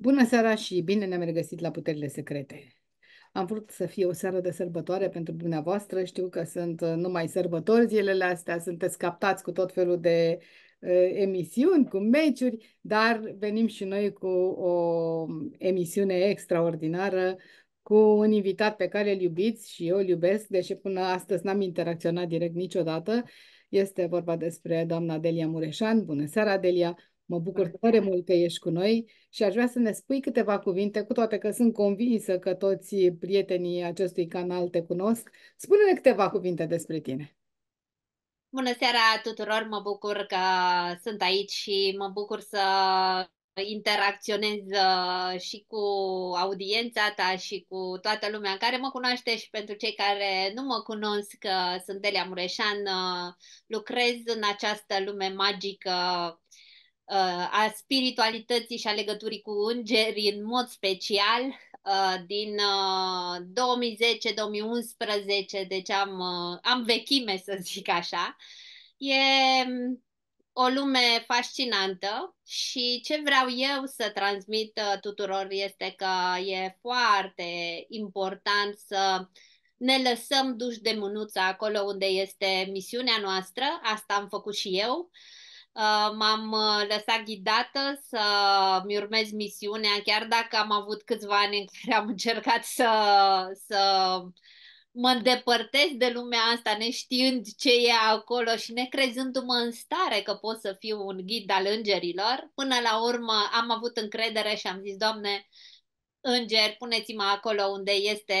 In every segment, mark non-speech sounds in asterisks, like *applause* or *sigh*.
Bună seara și bine ne-am regăsit la Puterile Secrete. Am vrut să fie o seară de sărbătoare pentru dumneavoastră. Știu că sunt uh, numai sărbători zilele astea, sunteți captați cu tot felul de uh, emisiuni, cu meciuri, dar venim și noi cu o emisiune extraordinară cu un invitat pe care îl iubiți și eu îl iubesc, deși până astăzi n-am interacționat direct niciodată. Este vorba despre doamna Delia Mureșan. Bună seara, Delia! Mă bucur tare mult că ești cu noi și aș vrea să ne spui câteva cuvinte, cu toate că sunt convinsă că toți prietenii acestui canal te cunosc. Spune-ne câteva cuvinte despre tine. Bună seara tuturor, mă bucur că sunt aici și mă bucur să interacționez uh, și cu audiența ta și cu toată lumea care mă cunoaște și pentru cei care nu mă cunosc, uh, sunt Delia Mureșan, uh, lucrez în această lume magică Uh, a spiritualității și a legăturii cu îngeri în mod special uh, din 2010-2011, uh, deci am, am vechime să zic așa. E um, o lume fascinantă și ce vreau eu să transmit tuturor este că e foarte important să ne lăsăm duși de mânuță acolo unde este misiunea noastră, asta am făcut și eu, uh, Uh, m-am uh, lăsat ghidată să-mi urmez misiunea, chiar dacă am avut câțiva ani în care am încercat să, să mă îndepărtez de lumea asta neștiind ce e acolo și necrezându-mă în stare că pot să fiu un ghid al îngerilor. Până la urmă am avut încredere și am zis, Doamne, înger, puneți-mă acolo unde este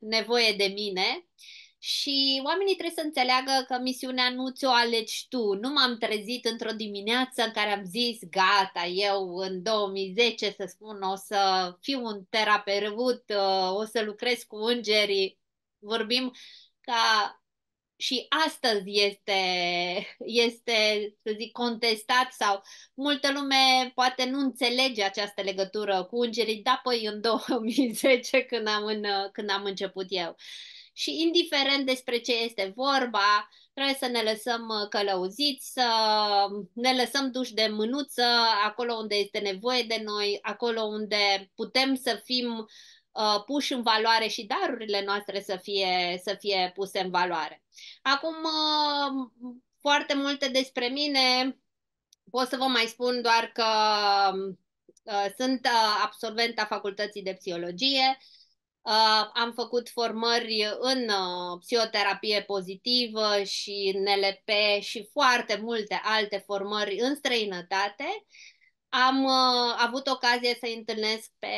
nevoie de mine. Uh, și oamenii trebuie să înțeleagă că misiunea nu ți-o alegi tu. Nu m-am trezit într-o dimineață în care am zis, gata, eu în 2010, să spun, o să fiu un terapeut, uh, o să lucrez cu îngerii. Vorbim ca și astăzi este, este, să zic, contestat sau multă lume poate nu înțelege această legătură cu îngerii, da, păi în 2010 când am, în, uh, când am început eu și indiferent despre ce este vorba, trebuie să ne lăsăm uh, călăuziți, să um, ne lăsăm duși de mânuță acolo unde este nevoie de noi, acolo unde putem să fim uh, puși în valoare și darurile noastre să fie, să fie puse în valoare. Acum, uh, foarte multe despre mine, pot să vă mai spun doar că um, uh, sunt uh, absolventa facultății de psihologie, Uh, am făcut formări în uh, psihoterapie pozitivă și NLP și foarte multe alte formări în străinătate. Am uh, avut ocazie să întâlnesc pe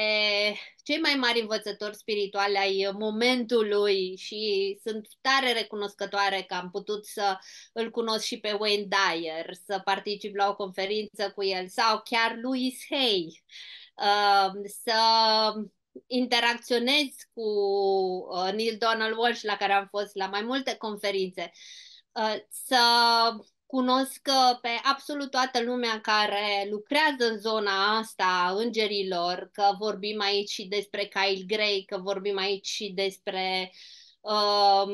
cei mai mari învățători spirituale ai momentului și sunt tare recunoscătoare că am putut să îl cunosc și pe Wayne Dyer, să particip la o conferință cu el sau chiar Louis Hay, să interacționezi cu uh, Neil Donald Walsh, la care am fost la mai multe conferințe, uh, să cunosc pe absolut toată lumea care lucrează în zona asta îngerilor, că vorbim aici și despre Kyle Gray, că vorbim aici și despre uh,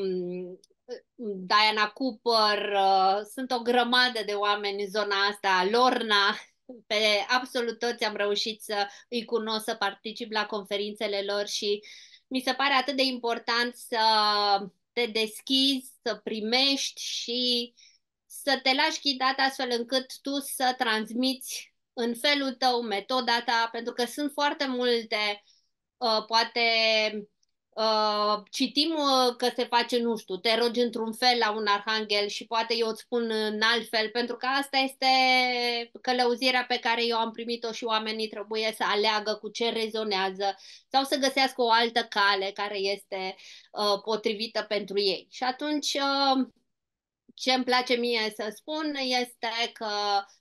Diana Cooper, uh, sunt o grămadă de oameni în zona asta, Lorna, pe absolut toți am reușit să îi cunosc, să particip la conferințele lor și mi se pare atât de important să te deschizi, să primești și să te lași ghidat astfel încât tu să transmiți în felul tău, metoda ta, pentru că sunt foarte multe, uh, poate, Uh, citim uh, că se face, nu știu, te rogi într-un fel la un arhanghel și poate eu îți spun în alt fel, pentru că asta este călăuzirea pe care eu am primit-o și oamenii trebuie să aleagă cu ce rezonează sau să găsească o altă cale care este uh, potrivită pentru ei. Și atunci, uh, ce îmi place mie să spun este că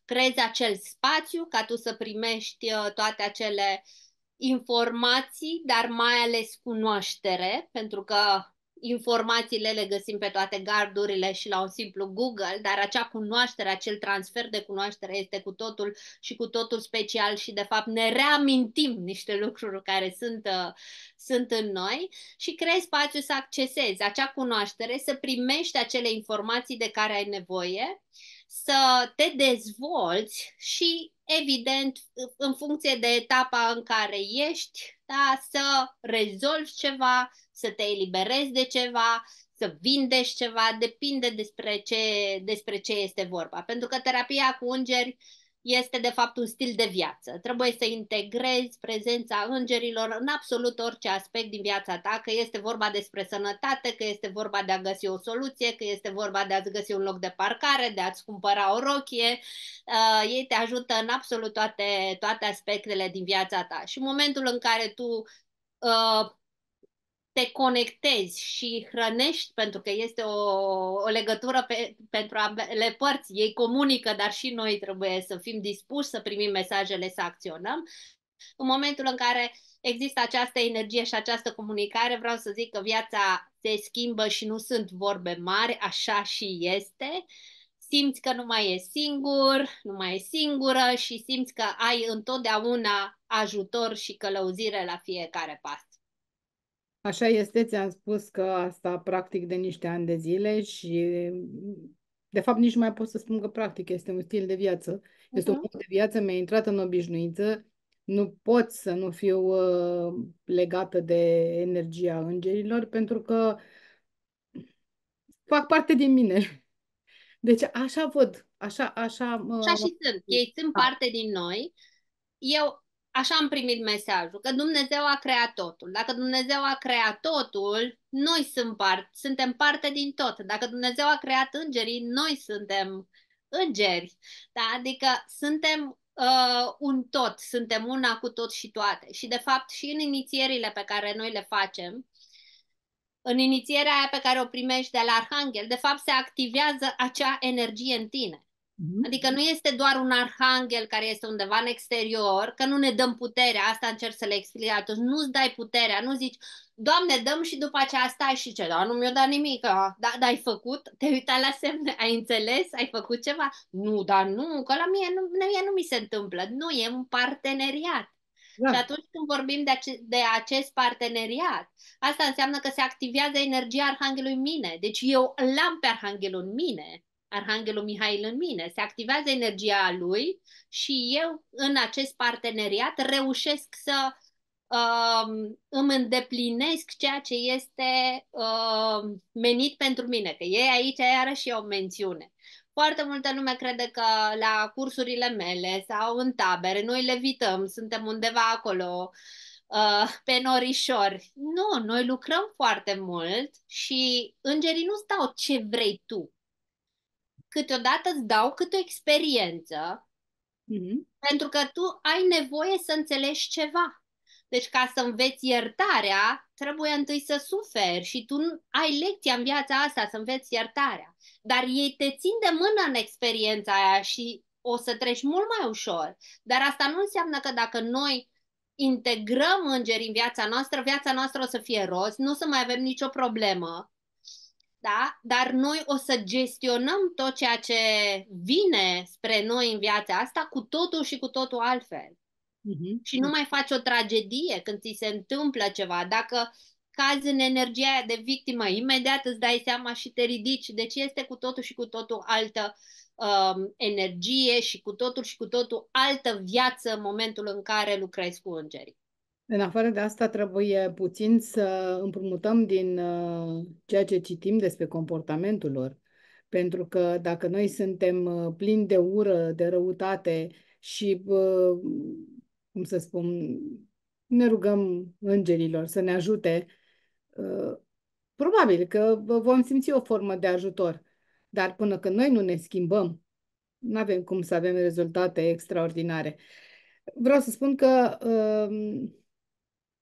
creezi acel spațiu ca tu să primești toate acele uh, informații, dar mai ales cunoaștere, pentru că informațiile le găsim pe toate gardurile și la un simplu Google, dar acea cunoaștere, acel transfer de cunoaștere este cu totul și cu totul special și de fapt ne reamintim niște lucruri care sunt, uh, sunt în noi și creezi spațiu să accesezi acea cunoaștere, să primești acele informații de care ai nevoie să te dezvolți și, evident, în funcție de etapa în care ești, da, să rezolvi ceva, să te eliberezi de ceva, să vindești ceva, depinde despre ce, despre ce este vorba. Pentru că terapia cu ungeri uh, este de fapt un stil de viață. Trebuie să integrezi prezența îngerilor în absolut orice aspect din viața ta, că este vorba despre sănătate, că este vorba de a găsi o soluție, că este vorba de a-ți găsi un loc de parcare, de a-ți cumpăra o rochie. Uh, ei te ajută în absolut toate, toate aspectele din viața ta. Și în momentul în care tu uh, te conectezi și hrănești, pentru că este o, o legătură pe, pentru ambele părți, ei comunică, dar și noi trebuie să fim dispuși să primim mesajele, să acționăm. În momentul în care există această energie și această comunicare, vreau să zic că viața se schimbă și nu sunt vorbe mari, așa și este. Simți că nu mai e singur, nu mai e singură și simți că ai întotdeauna ajutor și călăuzire la fiecare pas. Așa este, ți-am spus că asta practic de niște ani de zile și de fapt nici nu mai pot să spun că practic este un stil de viață. Uh-huh. Este un stil de viață, mi-a intrat în obișnuință, nu pot să nu fiu uh, legată de energia îngerilor pentru că fac parte din mine. *laughs* Deci așa văd, așa, așa... Uh, așa și sunt, ei sunt da. parte din noi. Eu așa am primit mesajul, că Dumnezeu a creat totul. Dacă Dumnezeu a creat totul, noi sunt part, suntem parte din tot. Dacă Dumnezeu a creat îngerii, noi suntem îngeri. Da? Adică suntem uh, un tot, suntem una cu tot și toate. Și de fapt și în inițierile pe care noi le facem, în inițierea aia pe care o primești de la Arhanghel, de fapt se activează acea energie în tine. Uh-huh. Adică nu este doar un arhanghel care este undeva în exterior, că nu ne dăm puterea, asta încerc să le explic atunci, nu-ți dai puterea, nu zici, Doamne, dăm și după aceea stai și ce, dar nu mi-o dat nimic, ah, da, dar ai făcut, te uita la semne, ai înțeles, ai făcut ceva? Nu, dar nu, că la mie nu, mie nu mi se întâmplă, nu, e un parteneriat. Da. Și atunci când vorbim de, ace- de acest parteneriat, asta înseamnă că se activează energia Arhanghelului în mine. Deci eu l-am pe Arhanghelul în mine. Arhanghelul Mihail în mine. Se activează energia lui și eu în acest parteneriat reușesc să uh, îmi îndeplinesc ceea ce este uh, menit pentru mine. Că ei aici iarăși o mențiune. Foarte multă lume crede că la cursurile mele sau în tabere noi levităm, suntem undeva acolo uh, pe norișori. Nu, noi lucrăm foarte mult și îngerii nu stau ce vrei tu câteodată îți dau câte o experiență, mm-hmm. pentru că tu ai nevoie să înțelegi ceva. Deci ca să înveți iertarea, trebuie întâi să suferi și tu ai lecția în viața asta să înveți iertarea. Dar ei te țin de mână în experiența aia și o să treci mult mai ușor. Dar asta nu înseamnă că dacă noi integrăm îngeri în viața noastră, viața noastră o să fie roz, nu o să mai avem nicio problemă da? Dar noi o să gestionăm tot ceea ce vine spre noi în viața asta cu totul și cu totul altfel. Mm-hmm. Și nu mai faci o tragedie când ți se întâmplă ceva. Dacă cazi în energia aia de victimă, imediat îți dai seama și te ridici. Deci este cu totul și cu totul altă um, energie și cu totul și cu totul altă viață în momentul în care lucrezi cu îngerii. În afară de asta, trebuie puțin să împrumutăm din uh, ceea ce citim despre comportamentul lor. Pentru că dacă noi suntem uh, plini de ură, de răutate și, uh, cum să spun, ne rugăm îngerilor să ne ajute, probabil că vom simți o formă de ajutor. Dar până când noi nu ne schimbăm, nu avem cum să avem rezultate extraordinare. Vreau să spun că uh,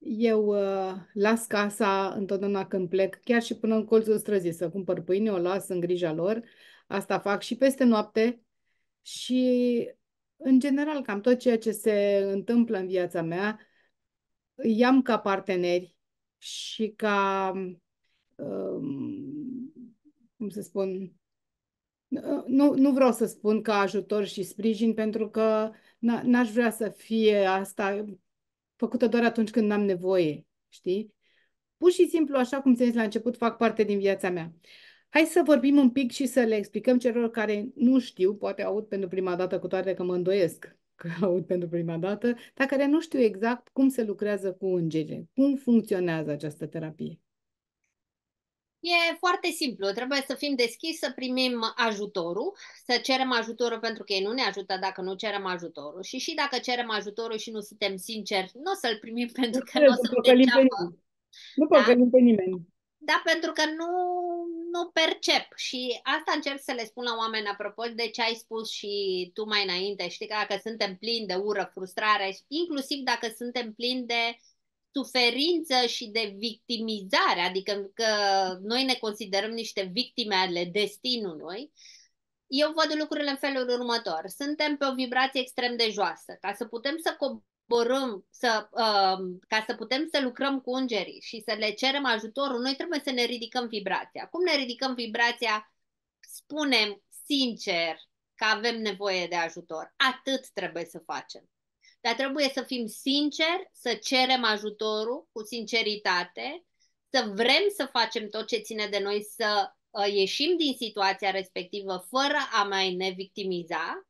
eu uh, las casa întotdeauna când plec, chiar și până în colțul străzii, să cumpăr pâine, o las în grija lor. Asta fac și peste noapte și, în general, cam tot ceea ce se întâmplă în viața mea, îi am ca parteneri și ca, Uh, cum să spun, nu, nu vreau să spun ca ajutor și sprijin, pentru că n-aș vrea să fie asta făcută doar atunci când am nevoie, știi? Pur și simplu, așa cum ți zis la început, fac parte din viața mea. Hai să vorbim un pic și să le explicăm celor care nu știu, poate aud pentru prima dată, cu toate că mă îndoiesc că *laughs* aud pentru prima dată, dar care nu știu exact cum se lucrează cu îngeri, cum funcționează această terapie. E foarte simplu, trebuie să fim deschiși, să primim ajutorul, să cerem ajutorul pentru că ei nu ne ajută dacă nu cerem ajutorul și și dacă cerem ajutorul și nu suntem sinceri, nu o să-l primim *laughs* pentru că nu, o să pe Nu păcălim da? pe nimeni. Da, pentru că nu, nu percep și asta încerc să le spun la oameni apropo de ce ai spus și tu mai înainte, știi că dacă suntem plini de ură, frustrare, inclusiv dacă suntem plini de suferință și de victimizare, adică că noi ne considerăm niște victime ale destinului, eu văd lucrurile în felul următor. Suntem pe o vibrație extrem de joasă. Ca să putem să coborâm, să, uh, ca să putem să lucrăm cu ungerii și să le cerem ajutorul, noi trebuie să ne ridicăm vibrația. Cum ne ridicăm vibrația? Spunem sincer că avem nevoie de ajutor. Atât trebuie să facem. Dar trebuie să fim sinceri, să cerem ajutorul cu sinceritate, să vrem să facem tot ce ține de noi să uh, ieșim din situația respectivă fără a mai ne victimiza.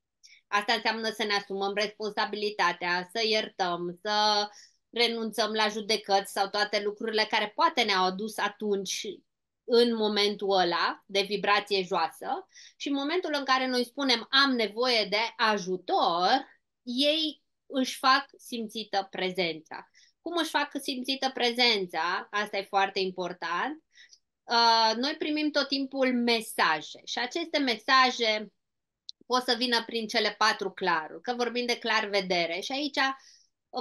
Asta înseamnă să ne asumăm responsabilitatea, să iertăm, să renunțăm la judecăți sau toate lucrurile care poate ne-au adus atunci în momentul ăla de vibrație joasă și în momentul în care noi spunem am nevoie de ajutor, ei își fac simțită prezența. Cum își fac simțită prezența? Asta e foarte important. Uh, noi primim tot timpul mesaje și aceste mesaje pot să vină prin cele patru claruri, că vorbim de clar vedere și aici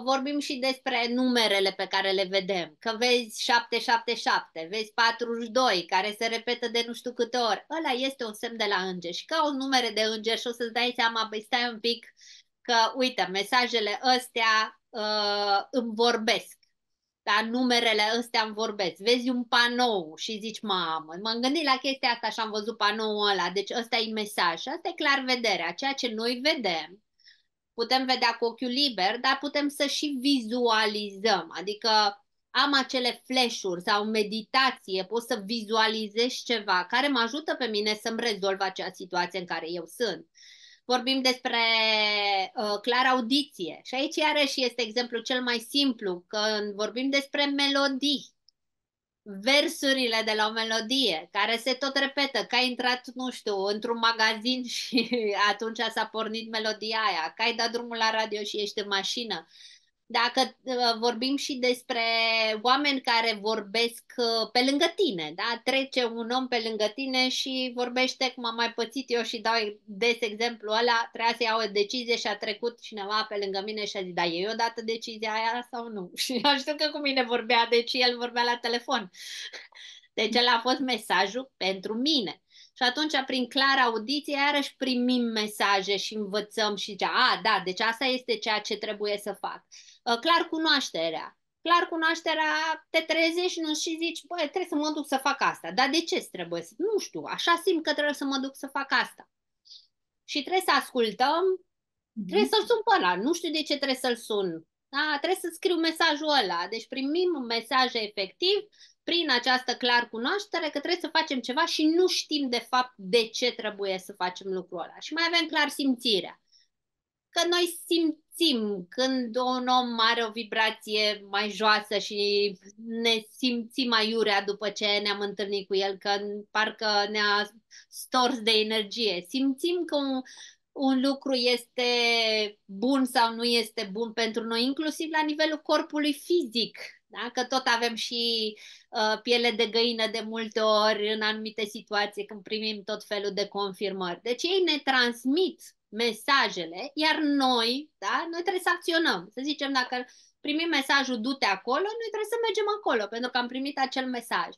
vorbim și despre numerele pe care le vedem, că vezi 777, vezi 42, care se repetă de nu știu câte ori, ăla este un semn de la înger și ca o numere de înger și o să-ți dai seama, băi, stai un pic, uh, că, uite, mesajele astea uh, îmi vorbesc. Da, numerele astea îmi vorbesc. Vezi un panou și zici, mamă, m-am gândit la chestia asta și am văzut panoul ăla. Deci ăsta e mesaj. Asta e clar vederea. Ceea ce noi vedem, putem vedea cu ochiul liber, dar putem să și vizualizăm. Adică am acele flash-uri sau meditație, pot să vizualizez ceva care mă ajută pe mine să-mi rezolv acea situație în care eu sunt vorbim despre uh, clar audiție. Și aici iarăși este exemplu cel mai simplu, când vorbim despre melodii, versurile de la o melodie, care se tot repetă, că ai intrat, nu știu, într-un magazin *laughs* și atunci s-a pornit melodia aia, că ai dat drumul la radio și ești în mașină, uh, dacă uh, vorbim și despre oameni care vorbesc uh, pe lângă tine, da? trece un om pe lângă tine și vorbește cum am mai pățit eu și dau des exemplu ăla, trebuia să iau o decizie și a trecut cineva pe lângă mine și a zis, da, e dată decizia aia sau nu? *laughs* Și eu știu că cu mine vorbea, deci el vorbea la telefon. *laughs* Deci el a fost mesajul pentru mine. Și atunci, prin clar audiție, iarăși primim mesaje și învățăm și zicea, a, da, deci asta este ceea ce trebuie să fac. Ă, clar cunoașterea. Clar cunoașterea, te trezești nu, și zici, băi, trebuie să mă duc să fac asta. Dar de ce trebuie să... Nu știu, așa simt că trebuie să mă duc să fac asta. Și trebuie să ascultăm, mm-hmm. trebuie să-l sun pe ăla. Nu știu de ce trebuie să-l sun. Da, trebuie să scriu mesajul ăla. Deci primim un mesaj efectiv prin această clar cunoaștere că trebuie să facem ceva și nu știm de fapt de ce trebuie să facem lucrul ăla. Și mai avem clar simțirea că noi simțim când un om are o vibrație mai joasă și ne simțim aiurea după ce ne-am întâlnit cu el, că parcă ne-a stors de energie. Simțim că un, un lucru este bun sau nu este bun pentru noi, inclusiv la nivelul corpului fizic. Da? Că tot avem și uh, piele de găină de multe ori în anumite situații când primim tot felul de confirmări. Deci ei ne transmit mesajele, iar noi, da, noi trebuie să acționăm. Să zicem, dacă primim mesajul du-te acolo, noi trebuie să mergem acolo, pentru că am primit acel mesaj.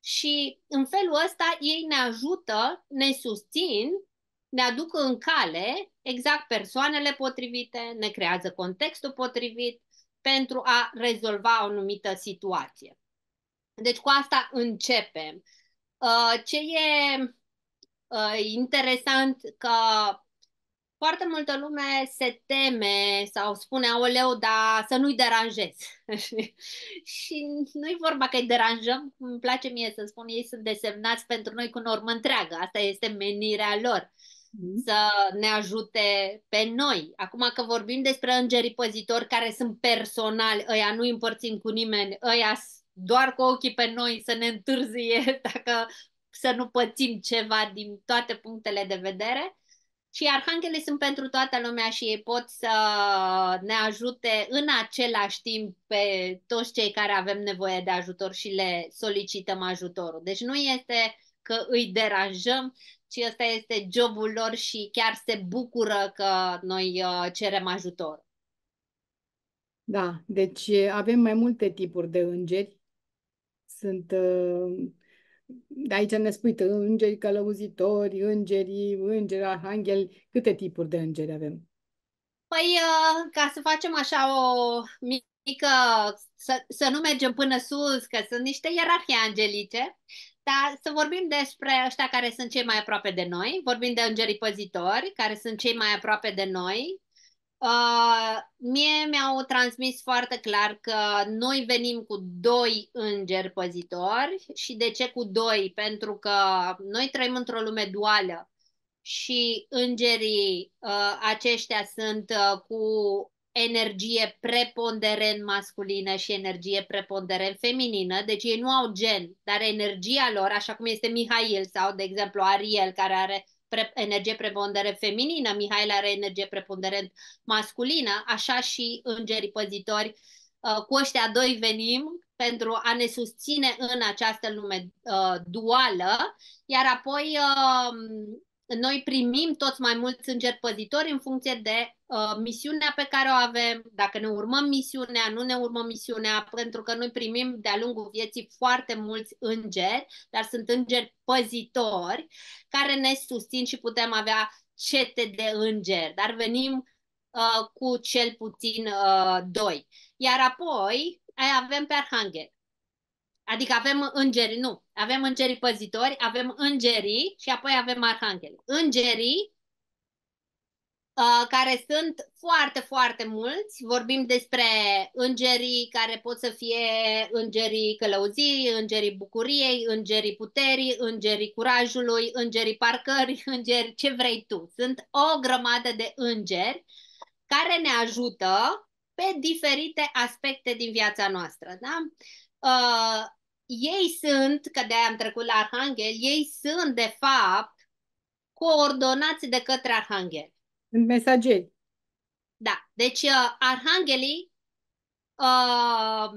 Și în felul ăsta ei ne ajută, ne susțin, ne aduc în cale exact persoanele potrivite, ne creează contextul potrivit pentru a rezolva o anumită situație. Deci cu asta începem. Uh, ce e uh, interesant că foarte multă lume se teme sau spune, leu, dar să nu-i deranjez. *laughs* și nu-i vorba că îi deranjăm, îmi place mie să spun, ei sunt desemnați pentru noi cu normă întreagă, asta este menirea lor, mm. să ne ajute pe noi. Acum că vorbim despre îngerii păzitori care sunt personali, ăia nu împărțim cu nimeni, ăia doar cu ochii pe noi să ne întârzie *laughs* dacă să nu pățim ceva din toate punctele de vedere, și arhanghele sunt pentru toată lumea și ei pot să ne ajute în același timp pe toți cei care avem nevoie de ajutor și le solicităm ajutorul. Deci nu este că îi deranjăm, ci ăsta este jobul lor și chiar se bucură că noi uh, cerem ajutor. Da, deci avem mai multe tipuri de îngeri. Sunt uh, de aici ne spui îngeri călăuzitori, îngerii, îngeri, arhangheli, câte tipuri de îngeri avem? Păi, uh, ca să facem așa o mică, să, să nu mergem până sus, că sunt niște ierarhii angelice, dar să vorbim despre ăștia care sunt cei mai aproape de noi, vorbim de îngerii păzitori, care sunt cei mai aproape de noi, Uh, mie mi-au transmis foarte clar că noi venim cu doi îngeri păzitori și de ce cu doi? Pentru că noi trăim într-o lume duală și îngerii uh, aceștia sunt uh, cu energie preponderent masculină și energie preponderent feminină, deci ei nu au gen, dar energia lor, așa cum este Mihail sau, de exemplu, Ariel, care are pre, energie preponderent feminină, Mihail are energie preponderent masculină, așa și îngerii păzitori. Uh, cu ăștia doi venim pentru a ne susține în această lume uh, duală, iar apoi uh, noi primim toți mai mulți îngeri păzitori în funcție de uh, misiunea pe care o avem, dacă ne urmăm misiunea, nu ne urmăm misiunea, pentru că noi primim de-a lungul vieții foarte mulți îngeri, dar sunt îngeri păzitori care ne susțin și putem avea cete de îngeri, dar venim uh, cu cel puțin uh, doi. Iar apoi avem pe arhanghel. Adică avem îngeri, nu, avem îngerii păzitori, avem îngerii și apoi avem arhangeli Îngerii uh, care sunt foarte, foarte mulți. Vorbim despre îngerii care pot să fie îngerii călăuzii, îngerii bucuriei, îngerii puterii, îngerii curajului, îngerii parcării, *laughs* îngeri ce vrei tu. Sunt o grămadă de îngeri care ne ajută pe diferite aspecte din viața noastră. Da? Uh, ei sunt, că de am trecut la Arhanghel, ei sunt de fapt coordonați de către Arhanghel. În mesageri. Da, deci uh, arhanghelii uh,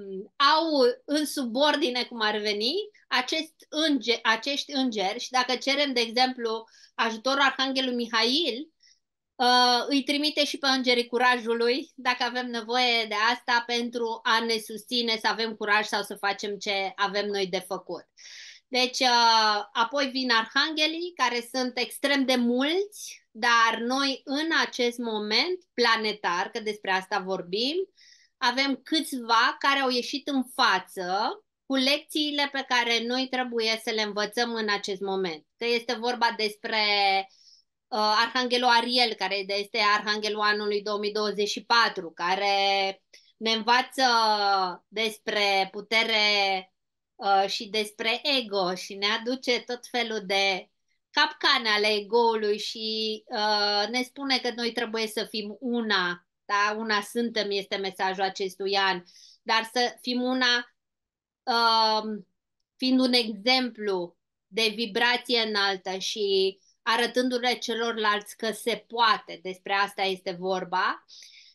au în subordine, cum ar veni, acest înge- acești îngeri și dacă cerem, de exemplu, ajutorul arhanghelului Mihail, Uh, îi trimite și pe Îngerii Curajului, dacă avem nevoie de asta, pentru a ne susține să avem curaj sau să facem ce avem noi de făcut. Deci, uh, apoi vin arhanghelii, care sunt extrem de mulți, dar noi în acest moment planetar, că despre asta vorbim, avem câțiva care au ieșit în față cu lecțiile pe care noi trebuie să le învățăm în acest moment. Că este vorba despre uh, Uh, Arhanghelul Ariel, care este Arhanghelul anului 2024, care ne învață despre putere uh, și despre ego și ne aduce tot felul de capcane ale egoului și uh, ne spune că noi trebuie să fim una, da? una suntem este mesajul acestui an, dar să fim una uh, fiind un exemplu de vibrație înaltă și arătându-le celorlalți că se poate, despre asta este vorba.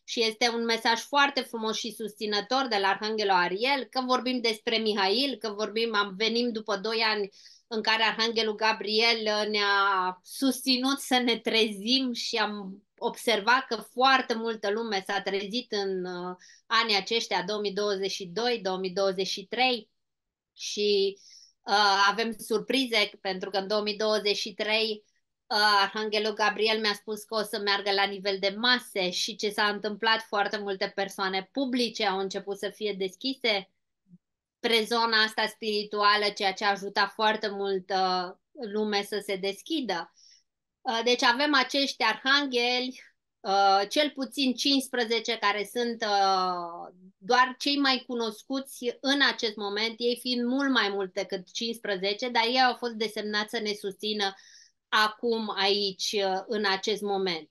Și este un mesaj foarte frumos și susținător de la Arhanghelul Ariel, că vorbim despre Mihail, că vorbim, am venim după doi ani în care Arhanghelul Gabriel ne-a susținut să ne trezim și am observat că foarte multă lume s-a trezit în uh, anii aceștia, 2022-2023 și uh, avem surprize pentru că în 2023 Arhanghelul Gabriel mi-a spus că o să meargă la nivel de mase și ce s-a întâmplat, foarte multe persoane publice au început să fie deschise spre zona asta spirituală, ceea ce a ajutat foarte mult uh, lume să se deschidă. Uh, deci avem acești arhangheli, uh, cel puțin 15 care sunt doar cei mai cunoscuți în acest moment, ei fiind mult mai mult decât 15, dar ei au fost desemnați să ne susțină acum, aici, uh, în acest moment.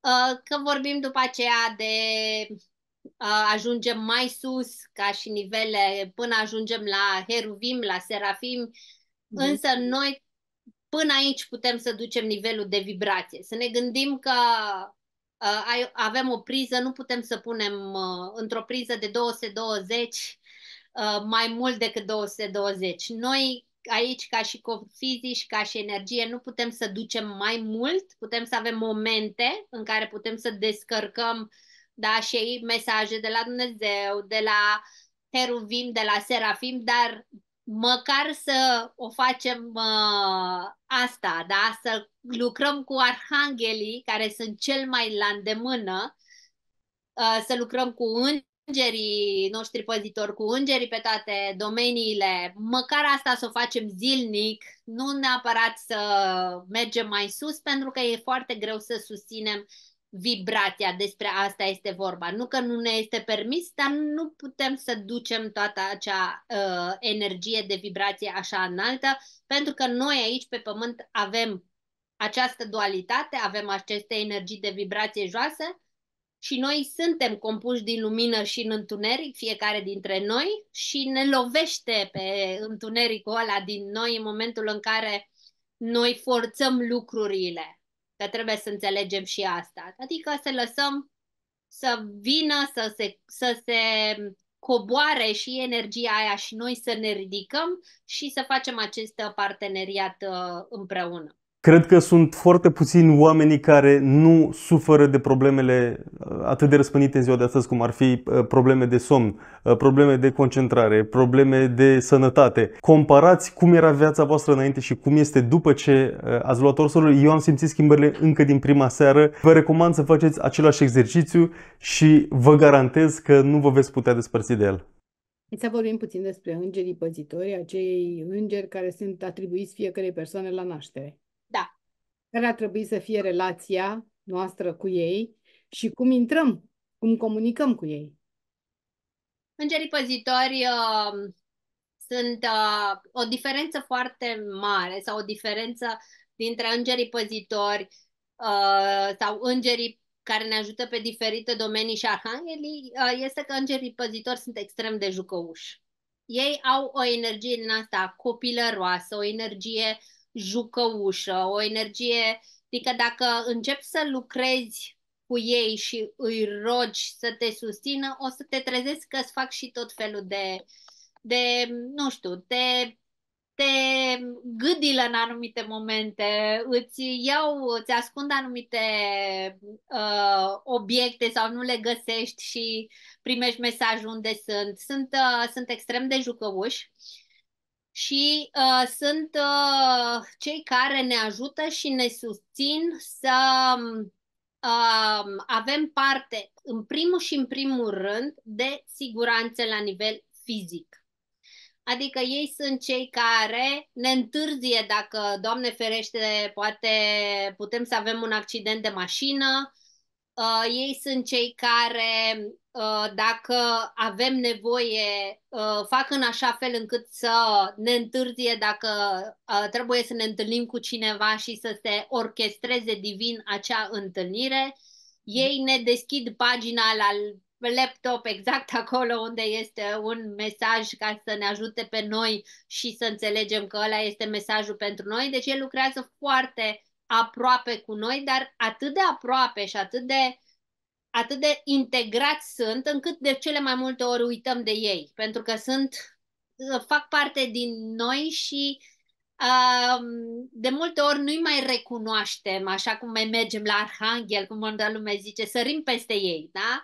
Uh, că vorbim după aceea de uh, ajungem mai sus ca și nivele până ajungem la heruvim, la serafim, mm. însă noi până aici putem să ducem nivelul de vibrație. Să ne gândim că avem o priză, nu putem să punem într-o priză de 220 mai mult decât 220. Noi aici, ca și fizic, ca și energie, nu putem să ducem mai mult, putem să avem momente în care putem să descărcăm da, și mesaje de la Dumnezeu, de la Heruvim, de la Serafim, dar măcar să o facem uh, asta, da? să lucrăm cu arhanghelii, care sunt cel mai la îndemână, uh, să lucrăm cu îngerii noștri păzitori, cu îngerii pe toate domeniile, măcar asta să o facem zilnic, nu neapărat să mergem mai sus, pentru că e foarte greu să susținem vibrația, despre asta este vorba. Nu că nu ne este permis, dar nu putem să ducem toată acea uh, energie de vibrație așa înaltă, pentru că noi aici pe pământ avem această dualitate, avem aceste energii de vibrație joasă și noi suntem compuși din lumină și în întuneric, fiecare dintre noi, și ne lovește pe întunericul ăla din noi în momentul în care noi forțăm lucrurile. Că trebuie să înțelegem și asta. Adică să lăsăm să vină, să se, să se coboare și energia aia și noi să ne ridicăm și să facem acest parteneriat uh, împreună. Cred că sunt foarte puțini oamenii care nu suferă de problemele uh, atât de răspândite în ziua de astăzi, cum ar fi uh, probleme de somn, uh, probleme de concentrare, probleme de sănătate. Comparați cum era viața voastră înainte și cum este după ce ați luat orsolul. Eu am simțit schimbările încă din prima seară. Vă recomand să faceți același exercițiu și vă garantez că nu vă veți putea despărți de el. Să vorbim puțin despre îngerii păzitori, acei îngeri care sunt atribuiți fiecare persoane la naștere care ar trebui să fie relația noastră cu ei și cum intrăm, cum comunicăm cu ei. Îngerii păzitori uh, sunt uh, o diferență foarte mare sau o diferență dintre îngerii păzitori uh, sau îngerii care ne ajută pe diferite domenii și arhanghelii uh, este că îngerii păzitori sunt extrem de jucăuși. Ei au o energie din asta copilăroasă, o energie uh, jucăușă, o energie, adică dacă începi să lucrezi cu ei și îi rogi să te susțină, o să te trezesc că îți fac și tot felul de, de nu știu, te te gâdilă în anumite momente, îți iau, îți ascund anumite uh, obiecte sau nu le găsești și primești mesaj unde sunt. Sunt, uh, sunt extrem de jucăuși. Uh, și uh, sunt uh, cei care ne ajută și ne susțin să um, uh, avem parte, în primul și în primul rând, de siguranță la nivel fizic. Adică ei sunt cei care ne întârzie dacă, Doamne ferește, poate putem să avem un accident de mașină, Uh, ei sunt cei care, uh, dacă avem nevoie, uh, fac în așa fel încât să ne întârzie dacă uh, trebuie să ne întâlnim cu cineva și să se orchestreze divin acea întâlnire. Ei ne deschid pagina la laptop exact acolo unde este un mesaj ca să ne ajute pe noi și să înțelegem că ăla este mesajul pentru noi. Deci el lucrează foarte aproape cu noi, dar atât de aproape și atât de, atât de integrați sunt, încât de cele mai multe ori uităm de ei, pentru că sunt, uh, fac parte din noi și uh, de multe ori nu-i mai recunoaștem, așa cum mai mergem la Arhanghel, cum multă lume zice, sărim peste ei, da?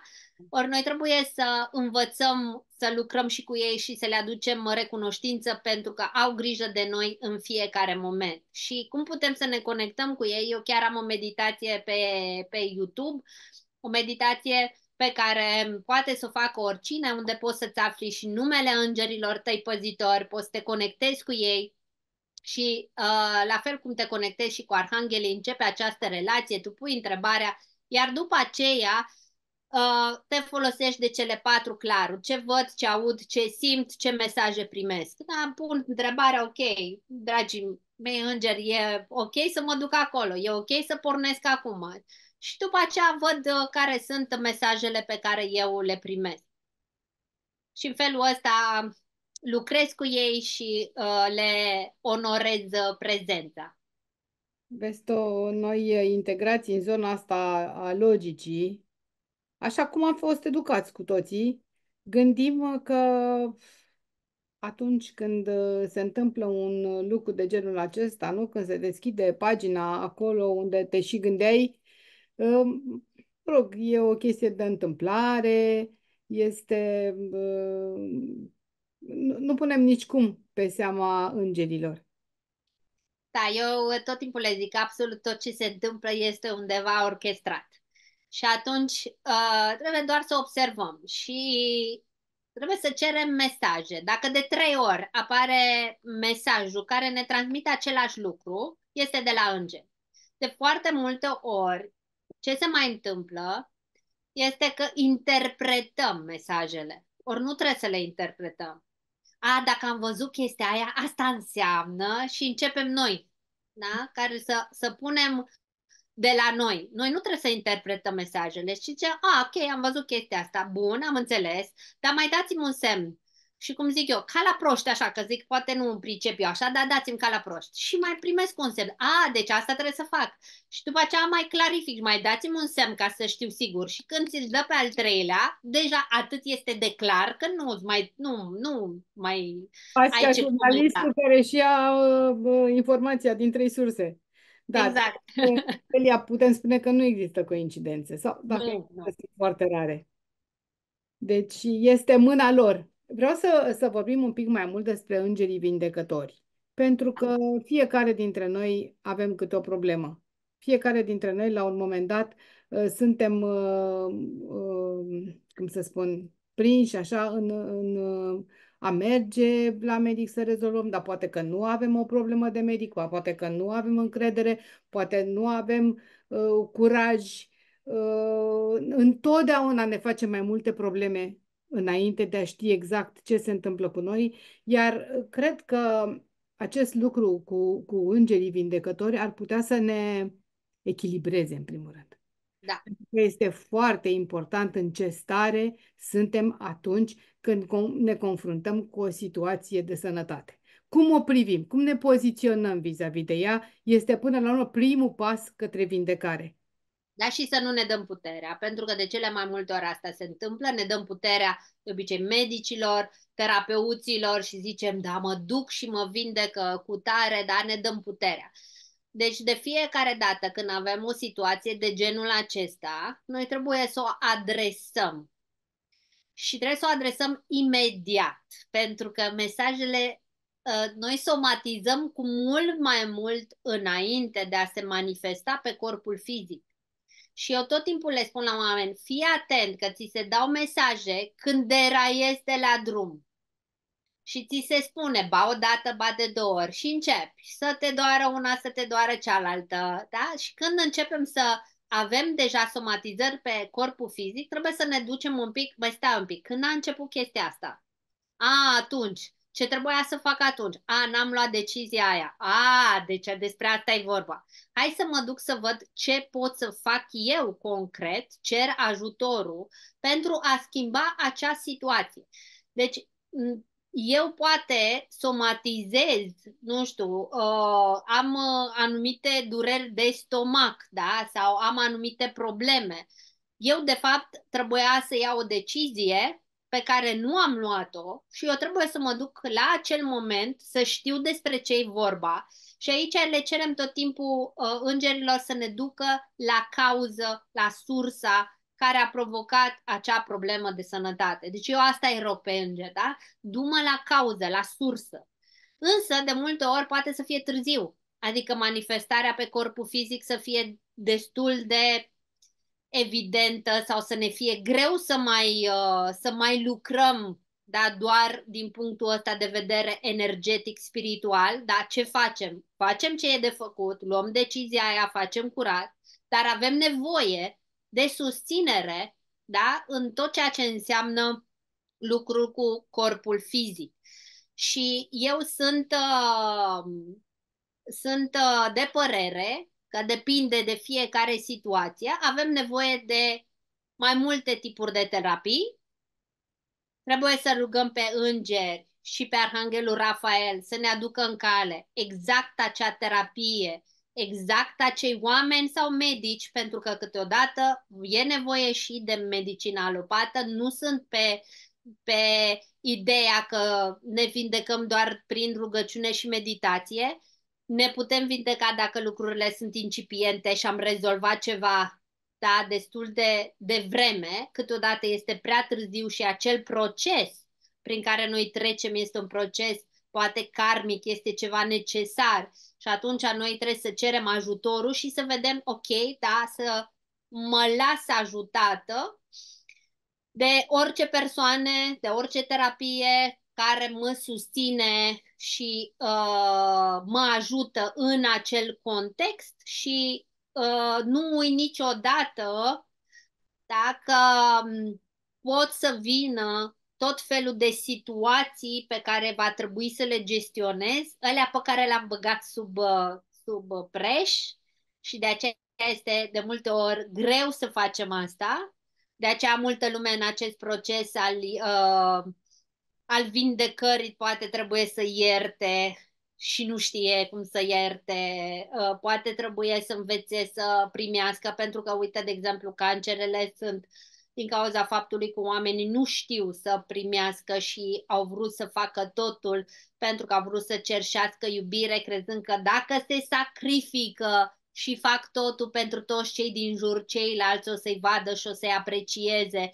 Ori noi trebuie să învățăm să lucrăm și cu ei și să le aducem recunoștință pentru că au grijă de noi în fiecare moment. Și cum putem să ne conectăm cu ei? Eu chiar am o meditație pe, pe YouTube, o meditație pe care poate să o facă oricine, unde poți să-ți afli și numele îngerilor tăi păzitori, poți să te conectezi cu ei, și uh, la fel cum te conectezi și cu arhanghelii, începe această relație, tu pui întrebarea, iar după aceea Uh, te folosești de cele patru claruri. Ce văd, ce aud, ce simt, ce mesaje primesc. Da, îmi pun întrebarea, ok, dragii mei îngeri, e ok să mă duc acolo, e ok să pornesc acum. Și după aceea văd uh, care sunt mesajele pe care eu le primesc. Și în felul ăsta lucrez cu ei și uh, le onorez uh, prezența. Vezi tu, noi integrați în zona asta a logicii, așa cum am fost educați cu toții, gândim uh, că atunci când uh, se întâmplă un uh, lucru de genul acesta, nu? când se deschide pagina acolo unde te și gândeai, um, mă rog, e o chestie de întâmplare, este... Nu punem nicicum pe seama îngerilor. Da, eu tot timpul le zic, absolut tot ce se întâmplă este undeva orchestrat. Și atunci uh, trebuie doar să observăm și trebuie să cerem mesaje. Dacă de trei ori apare mesajul care ne transmite același lucru, este de la înger. De foarte multe ori, ce se mai întâmplă este că interpretăm mesajele. Ori nu trebuie să le interpretăm. A, dacă am văzut chestia aia, asta înseamnă și începem noi da? care să, să punem de la noi. Noi nu trebuie să interpretăm mesajele și ce, a, ok, am văzut chestia asta, bun, am înțeles, dar mai dați-mi un semn. Și cum zic eu, ca la proști, așa, că zic, poate nu pricep eu așa, dar dați-mi ca la proști. Și mai primesc un semn. A, deci asta trebuie să fac. Și după aceea mai clarific, mai dați-mi un semn ca să știu sigur. Și când ți-l dă pe al treilea, deja atât este de clar că nu mai, nu, nu mai Asta ai ce jurnalistul care și ia uh, uh, informația din trei surse. Da, exact. Elia, putem spune că nu există coincidențe sau dacă nu, există, sunt foarte rare. Deci este mâna lor. Vreau să, să vorbim un pic mai mult despre îngerii vindecători, pentru că fiecare dintre noi avem câte o problemă. Fiecare dintre noi, la un moment dat, ă, suntem, ă, ă, cum să spun, prinși așa în, în a merge la medic să rezolvăm, dar poate că nu avem o problemă de medic, poate că nu avem încredere, poate nu avem uh, curaj. Uh, întotdeauna ne facem mai multe probleme înainte de a ști exact ce se întâmplă cu noi, iar uh, cred că acest lucru cu, cu îngerii vindecători ar putea să ne echilibreze, în primul rând. Da. Este foarte important în ce stare suntem atunci când ne confruntăm cu o situație de sănătate. Cum o privim, cum ne poziționăm vis-a-vis de ea, este până la urmă primul pas către vindecare. Da, și să nu ne dăm puterea, pentru că de cele mai multe ori asta se întâmplă, ne dăm puterea de obicei medicilor, terapeuților și zicem, da, mă duc și mă vindecă cu tare, da, ne dăm puterea. Deci de fiecare dată când avem o situație de genul acesta, noi trebuie să o adresăm și trebuie să o adresăm imediat, pentru că mesajele uh, noi somatizăm cu mult mai mult înainte de a se manifesta pe corpul fizic. Și eu tot timpul le spun la oameni, fii atent că ți se dau mesaje când deraiezi de la drum. Și ți se spune, ba o dată, ba de două ori și începi să te doară una, să te doară cealaltă. Da? Și când începem să avem deja somatizări pe corpul fizic, trebuie să ne ducem un pic, mai stai un pic, când a început chestia asta? A, atunci, ce trebuia să fac atunci? A, n-am luat decizia aia. A, deci despre asta e vorba. Hai să mă duc să văd ce pot să fac eu concret, cer ajutorul pentru a schimba acea situație. Deci, eu poate somatizez, nu știu, uh, am uh, anumite dureri de stomac, da, sau am anumite probleme. Eu, de fapt, trebuia să iau o decizie pe care nu am luat-o și eu trebuie să mă duc la acel moment să știu despre ce e vorba. Și aici le cerem tot timpul uh, îngerilor să ne ducă la cauză, la sursa care a provocat acea problemă de sănătate. Deci eu asta e ropenge, da? Dumă la cauză, la sursă. Însă, de multe ori, poate să fie târziu. Adică manifestarea pe corpul fizic să fie destul de evidentă sau să ne fie greu să mai, uh, să mai lucrăm da, doar din punctul ăsta de vedere energetic, spiritual, dar ce facem? Facem ce e de făcut, luăm decizia aia, facem curat, dar avem nevoie de susținere da? în tot ceea ce înseamnă lucrul cu corpul fizic. Și eu sunt, uh, sunt uh, de părere că depinde de fiecare situație, avem nevoie de mai multe tipuri de terapii. Trebuie să rugăm pe îngeri și pe Arhanghelul Rafael să ne aducă în cale exact acea terapie exact acei oameni sau medici, pentru că câteodată e nevoie și de medicina alopată, nu sunt pe, pe ideea că ne vindecăm doar prin rugăciune și meditație, ne putem vindeca dacă lucrurile sunt incipiente și am rezolvat ceva da, destul de, de vreme, câteodată este prea târziu și acel proces prin care noi trecem este un proces poate karmic este ceva necesar și atunci noi trebuie să cerem ajutorul și să vedem, ok, da, să mă las ajutată de orice persoane, de orice terapie care mă susține și uh, mă ajută în acel context și uh, nu ui niciodată dacă pot să vină tot felul de situații pe care va trebui să le gestionez, alea pe care le-am băgat sub, uh, sub uh, preș și de aceea este de multe ori greu să facem asta. De aceea multă lume în acest proces al, uh, al vindecării poate trebuie să ierte și nu știe cum să ierte, uh, poate trebuie să învețe să primească, pentru că, uite, de exemplu, cancerele sunt uh, din cauza faptului că oamenii nu știu să primească și au vrut să facă totul pentru că au vrut să cerșească iubire, crezând că dacă se sacrifică și fac totul pentru toți cei din jur, ceilalți o să-i vadă și o să-i aprecieze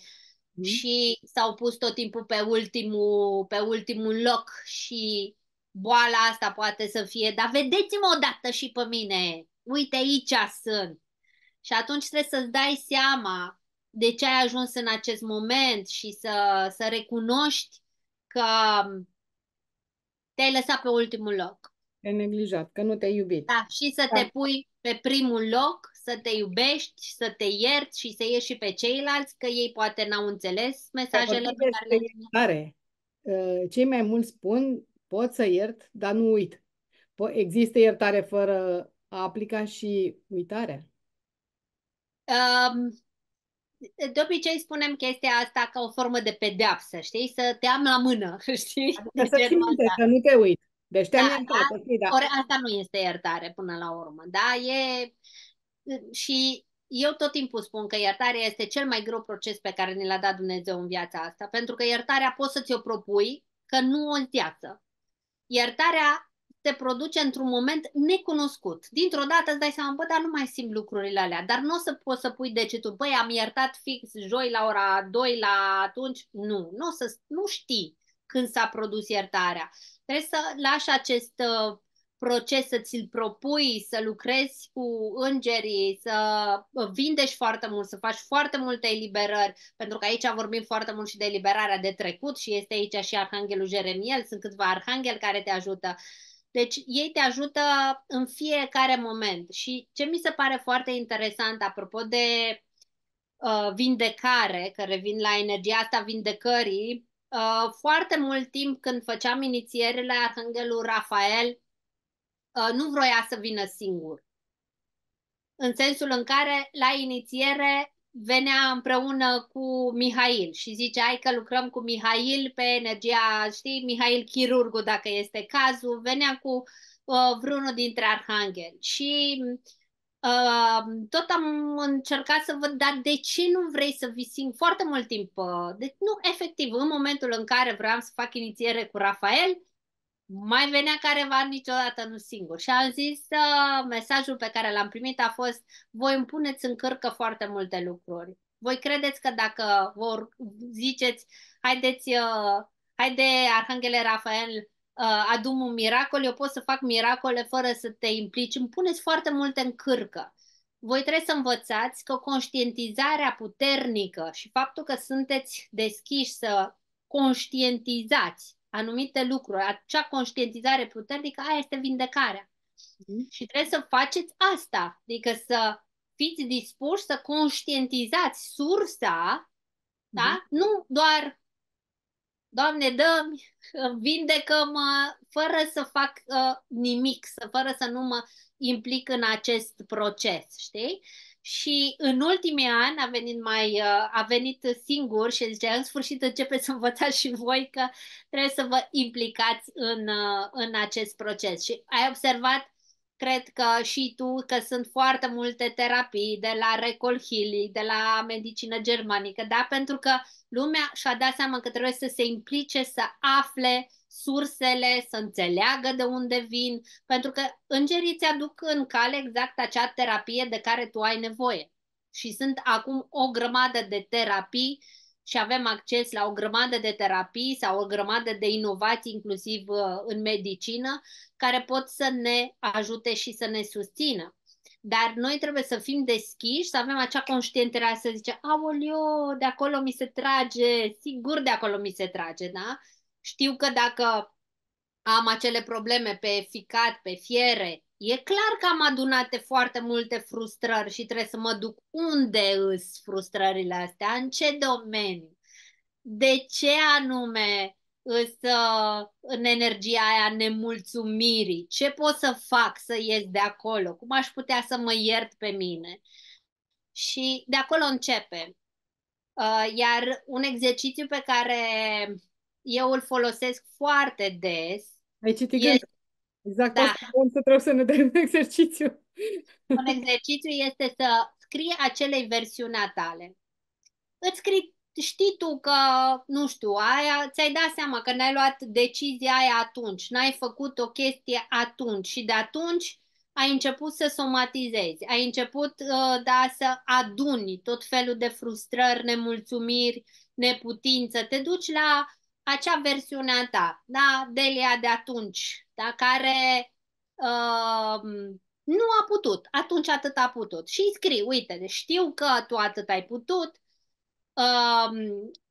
mm. și s-au pus tot timpul pe ultimul, pe ultimul loc și boala asta poate să fie, dar vedeți-mă odată și pe mine, uite aici sunt. Și atunci trebuie să-ți dai seama de ce ai ajuns în acest moment și să, să recunoști că te-ai lăsat pe ultimul loc. Te-ai neglijat, că nu te-ai iubit. Da, și să da. te pui pe primul loc, să te iubești, să te ierți și să ieși și pe ceilalți, că ei poate n-au înțeles mesajele pe care le iertare. Ă, cei mai mulți spun, pot să iert, dar nu uit. Există iertare fără a aplica și uitarea? Um, de obicei spunem chestia asta ca o formă de pedeapsă, știi? Să te am la mână, *laughs* știi? Adică să minte, să nu te uiți. Deci te-am da, iertat, da, da. Ori asta nu este iertare până la urmă, da? E... Și eu tot timpul spun că iertarea este cel mai greu proces pe care ne l-a dat Dumnezeu în viața asta, pentru că iertarea poți să ți-o propui, că nu o înțeață. Iertarea se produce într-un moment necunoscut. Dintr-o dată îți dai seama, bă, dar nu mai simt lucrurile alea, dar nu o să poți să pui degetul, băi, am iertat fix joi la ora 2 la atunci, nu, nu, să, nu știi când s-a produs iertarea. Trebuie să lași acest uh, proces, să ți-l propui, să lucrezi cu îngerii, să uh, vindești foarte mult, să faci foarte multe eliberări, pentru că aici vorbim foarte mult și de eliberarea de trecut și este aici și Arhanghelul Jeremiel, sunt câțiva arhangheli care te ajută. Uh, deci ei te ajută în fiecare moment. Și ce mi se pare foarte interesant, apropo de uh, vindecare, că revin la energia asta vindecării, uh, foarte mult timp când făceam inițierile, Arhanghelul Rafael uh, nu vroia să vină singur. În sensul în care la inițiere venea împreună cu Mihail și zice, hai că lucrăm cu Mihail pe energia, știi, Mihail chirurgul, dacă este cazul, venea cu uh, vreunul dintre arhanghel. Și uh, tot am încercat să văd, dar de ce nu vrei să singur foarte mult timp? Uh, deci, nu, efectiv, în momentul în care vreau să fac inițiere cu Rafael, mai venea careva niciodată, nu singur. Și am zis, uh, mesajul pe care l-am primit a fost, voi îmi puneți în cărcă foarte multe lucruri. Voi credeți că dacă vor ziceți, haideți, uh, haide Arhanghele Rafael, uh, adum un miracol, eu pot să fac miracole fără să te implici. Îmi puneți foarte multe în cărcă. Voi trebuie să învățați că conștientizarea puternică și faptul că sunteți deschiși să conștientizați anumite lucruri, acea conștientizare puternică, aia este vindecarea. Mm-hmm. Și trebuie să faceți asta, adică să fiți dispuși să conștientizați sursa, mm-hmm. da? Mhm. Nu doar Doamne, dă vindecă-mă fără să fac uh, nimic, să, fără să nu mă implic în acest proces, știi? și în ultimii ani a venit, mai, uh, a venit singur și zice, în sfârșit începeți să învățați și voi că trebuie să vă implicați în, uh, în acest proces. Și ai observat cred că și tu, că sunt foarte multe terapii de la Recol healing, de la medicină germanică, da? pentru că lumea și-a dat seama că trebuie să se implice, să afle sursele, să înțeleagă de unde vin, pentru că îngerii îți aduc în cale exact acea terapie de care tu ai nevoie. Și sunt acum o grămadă de terapii uh, și avem acces la o grămadă de terapii sau o grămadă de inovații, inclusiv uh, în medicină, care pot să ne ajute și să ne susțină. Dar noi trebuie să fim deschiși, să avem acea conștientizare să zice, aoleo, de acolo mi se trage, sigur de acolo mi se trage, da? Știu că dacă am acele probleme pe ficat, pe fiere, E clar că am adunat foarte multe frustrări și trebuie să mă duc unde îs frustrările astea, în ce domeniu, de ce anume îs uh, în energia aia nemulțumirii, ce pot să fac să ies de acolo, cum aș putea să mă iert pe mine. Și de acolo începe. Uh, iar un exercițiu pe care eu îl folosesc foarte des. Ai citit este... Exact da. asta să trebuie să ne dăm un *laughs* exercițiu. Un exercițiu este să scrii acele versiuni tale. Îți scrii, știi tu că, nu știu, aia, ți-ai dat seama că n-ai luat decizia aia atunci, n-ai făcut o chestie atunci și de atunci ai început să somatizezi, ai început uh, da, să aduni tot felul de frustrări, nemulțumiri, neputință, te duci la acea versiune a ta, da, Delia de atunci, da, care uh, nu a putut, atunci atât a putut. Și îi scrii, uite, deci știu că tu atât ai putut, uh,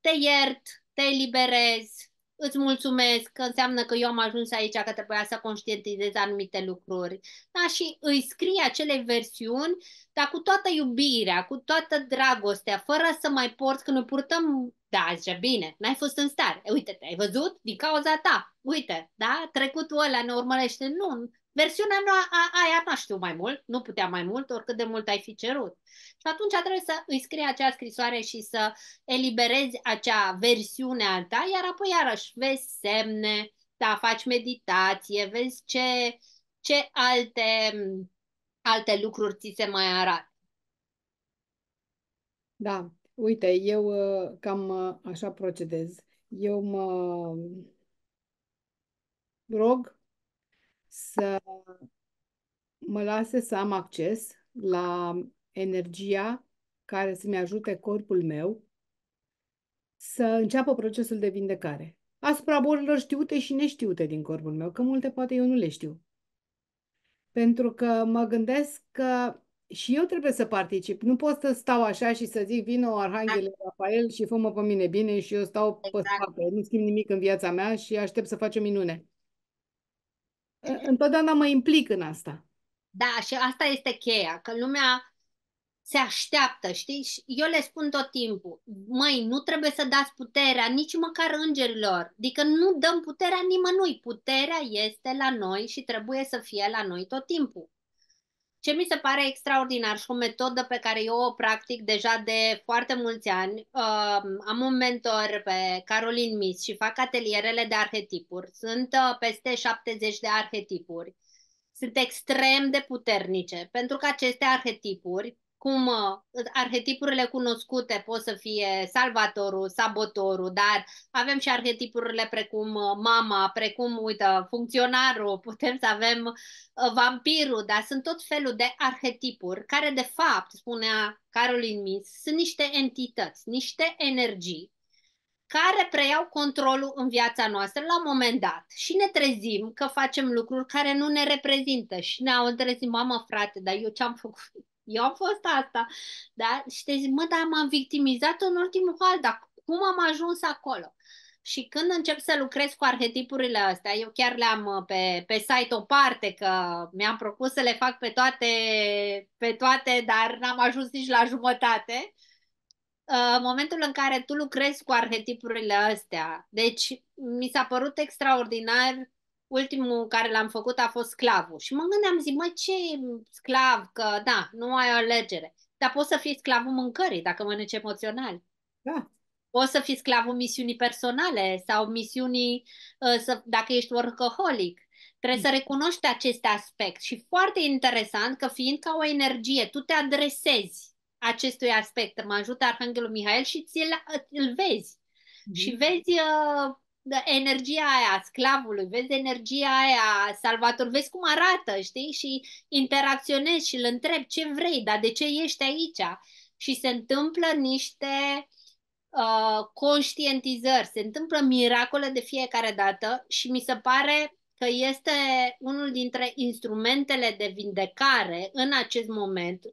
te iert, te eliberez, îți mulțumesc că înseamnă că eu am ajuns aici, că trebuia să conștientizez anumite lucruri. Da? Și îi scrii acele versiuni, dar cu toată iubirea, cu toată dragostea, fără să mai porți, când noi purtăm da, zicea, bine, n-ai fost în stare. Uite-te, ai văzut? Din cauza ta. Uite, da? Trecutul ăla ne urmărește. Nu, versiunea noa, a, aia nu știu mai mult, nu putea mai mult, oricât de mult ai fi cerut. Și atunci trebuie să îi scrii acea scrisoare și să eliberezi acea versiune a ta, iar apoi iarăși vezi semne, da, faci meditație, vezi ce, ce alte, alte lucruri ți se mai arată. Da, Uite, eu uh, cam uh, așa procedez. Eu mă rog să mă lase să am acces la energia care să-mi ajute corpul meu să înceapă procesul de vindecare. Asupra bolilor știute și neștiute din corpul meu, că multe poate eu nu le știu. Pentru că mă gândesc că și eu trebuie să particip. Nu pot să stau așa și să zic, vină Arhanghele Rafael și fă pe mine bine și eu stau pe exact. spate. Nu schimb nimic în viața mea și aștept să faci o minune. Întotdeauna mă implic în asta. Da, și asta este cheia, că lumea se așteaptă, știi? Și eu le spun tot timpul, măi, nu trebuie să dați puterea nici măcar îngerilor, adică nu dăm puterea nimănui, puterea este la noi și trebuie să fie la noi tot timpul. Ce mi se pare extraordinar și o metodă pe care eu o practic deja de foarte mulți ani, uh, am un mentor pe Carolin Mis și fac atelierele de arhetipuri. Sunt uh, peste 70 de arhetipuri. Sunt extrem de puternice, pentru că aceste arhetipuri cum uh, arhetipurile cunoscute pot să fie salvatorul, sabotorul, dar avem și arhetipurile precum uh, mama, precum, uite, funcționarul, *laughs* putem să avem uh, vampirul, dar sunt tot felul de arhetipuri care, de fapt, spunea Caroline Mintz, sunt niște entități, niște energii care preiau controlul în viața noastră la un moment dat și ne trezim că facem lucruri care nu ne reprezintă și ne-au întrezit, mamă frate, dar eu ce-am făcut? Eu am fost asta. Da? Și te zic, mă, dar m-am victimizat în ultimul hal, dar cum am ajuns acolo? Și când încep să lucrez cu arhetipurile astea, eu chiar le-am uh, pe, pe site o parte, că mi-am propus să le fac pe toate, pe toate dar n-am ajuns nici la jumătate. Uh, în momentul în care tu lucrezi cu arhetipurile astea, deci mi s-a părut extraordinar ultimul care l-am făcut a fost sclavul. Și mă gândeam, zic, mă, ce sclav, că da, nu ai o alegere. Dar poți să fii sclavul mâncării, dacă mănânci emoțional. Da. Poți să fii sclavul misiunii personale sau misiunii, uh, să, dacă ești workaholic. Trebuie să mm. recunoști acest aspect și foarte interesant că fiind ca o energie, tu te adresezi acestui aspect. Mă ajută Arhanghelul Mihail și ți-l, îl vezi. Mm-hmm. Și vezi uh, energia aia sclavului, vezi energia aia salvator, vezi cum arată, știi? Și interacționezi și îl întreb ce vrei, dar de ce ești aici? Și se întâmplă niște uh, conștientizări, se întâmplă miracole de fiecare dată și mi se pare că este unul dintre instrumentele de vindecare în acest moment uh,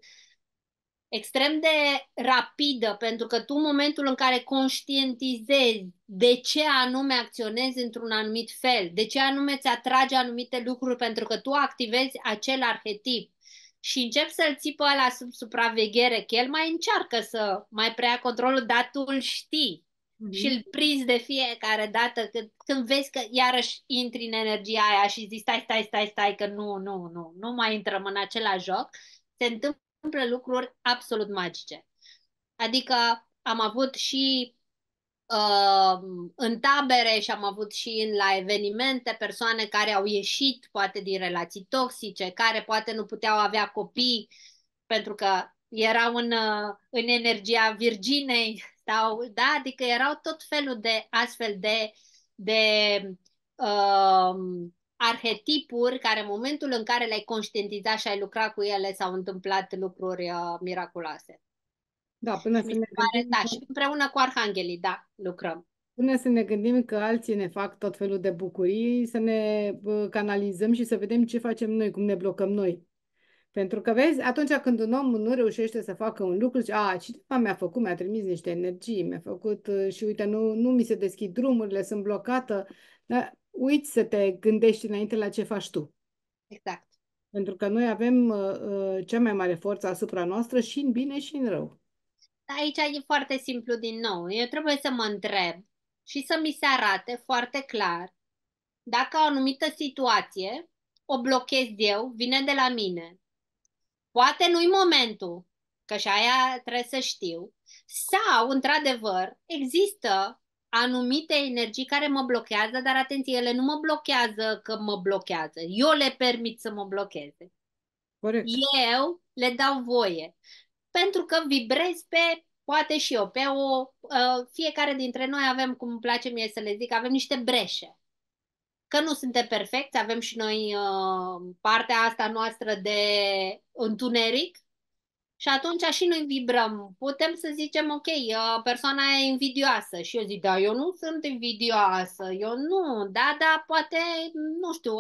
extrem de rapidă, pentru că tu în momentul în care conștientizezi de ce anume acționezi într-un anumit fel, de ce anume ți atrage anumite lucruri, pentru că tu activezi acel arhetip și începi să-l ții pe ăla sub supraveghere, că el mai încearcă să mai preia controlul, dar tu îl știi mm-hmm. și îl prinzi de fiecare dată când, când vezi că iarăși intri în energia aia și zici stai, stai, stai, stai, că nu, nu, nu, nu mai intrăm în același joc, se întâmplă întâmplă lucruri absolut magice. Adică am avut și uh, în tabere și am avut și în, la evenimente persoane care au ieșit poate din relații toxice, care poate nu puteau avea copii pentru că erau în, uh, în energia Virginei *laughs* sau, da, adică erau tot felul de astfel de, de uh, arhetipuri care în momentul în care le-ai conștientizat și ai lucrat cu ele s-au întâmplat lucruri uh, miraculoase. Da, până să ne pare, gândim... Da, și împreună cu arhanghelii, da, lucrăm. Până să ne gândim că alții ne fac tot felul de bucurii, să ne uh, canalizăm și să vedem ce facem noi, cum ne blocăm noi. Pentru că, vezi, atunci când un om nu reușește să facă un lucru, zice, a, cineva mi-a făcut, mi-a trimis niște energii, mi-a făcut uh, și uite, nu, nu mi se deschid drumurile, sunt blocată. Dar uiți să te gândești înainte la ce faci tu. Exact. Pentru că noi avem uh, uh, cea mai mare forță asupra noastră și în bine și în rău. Aici e foarte simplu din nou. Eu trebuie să mă întreb și să mi se arate foarte clar dacă o anumită situație o blochez eu, vine de la mine. Poate nu-i momentul, că și aia trebuie să știu. Sau, într-adevăr, există anumite energii care mă blochează, dar atenție, ele nu mă blochează că mă blochează. Eu le permit să mă blocheze. Corect. Eu le dau voie. Pentru că vibrez pe, poate și eu, pe o, uh, fiecare dintre noi avem, cum îmi place mie să le zic, avem niște breșe. Că nu suntem perfecți, avem și noi uh, partea asta noastră de întuneric, și atunci și noi vibrăm. Putem să zicem, ok, persoana e invidioasă și eu zic, da, eu nu sunt invidioasă, eu nu, da, da, poate, nu știu,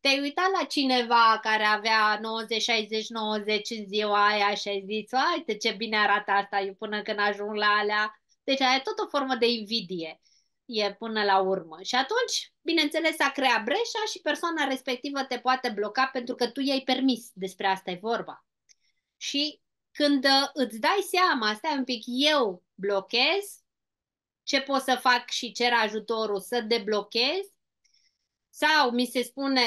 te-ai uitat la cineva care avea 90, 60, 90 în ziua aia și ai zis, uite ce bine arată asta, eu până când ajung la alea. Deci aia e tot o formă de invidie e până la urmă. Și atunci, bineînțeles, a creat breșa și persoana respectivă te poate bloca pentru că tu i-ai permis. Despre asta e vorba. Și când uh, îți dai seama, stai un pic, eu blochez, ce pot să fac și cer ajutorul să deblochez, sau mi se spune,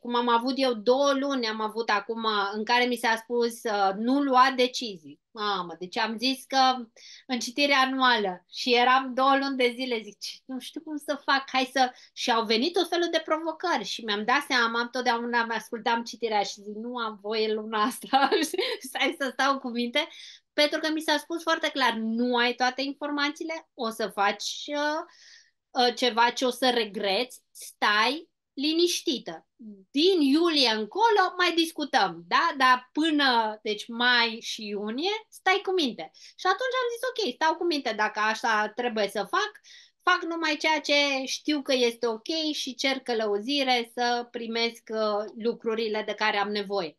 cum am avut eu două luni, am avut acum, în care mi s-a spus uh, nu lua decizii. Mamă, deci am zis că în citire anuală și eram două luni de zile, zic, nu știu cum să fac, hai să... Și au venit tot felul de provocări și mi-am dat seama, am totdeauna mă ascultam citirea și zic, nu am voie luna asta, *laughs* stai să stau cu minte, pentru că mi s-a spus foarte clar, nu ai toate informațiile, o să faci uh, uh, ceva ce o să regreți, stai, liniștită. Din iulie încolo mai discutăm, da? Dar până, deci mai și iunie, stai cu minte. Și atunci am zis, ok, stau cu minte dacă așa trebuie să fac, fac numai ceea ce știu că este ok și cer călăuzire să primesc uh, lucrurile de care am nevoie.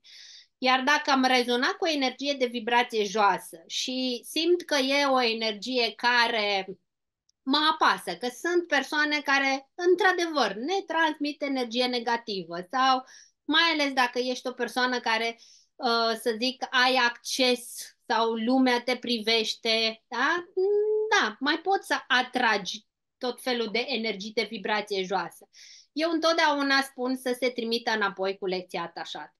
Iar dacă am rezonat cu o energie de vibrație joasă și simt că e o energie care mă apasă, că sunt persoane care, într-adevăr, ne transmit energie negativă sau mai ales dacă ești o persoană care, uh, să zic, ai acces sau lumea te privește, da? Da, mai poți să atragi tot felul de energii de vibrație joasă. Eu întotdeauna spun să se trimită înapoi cu lecția atașată.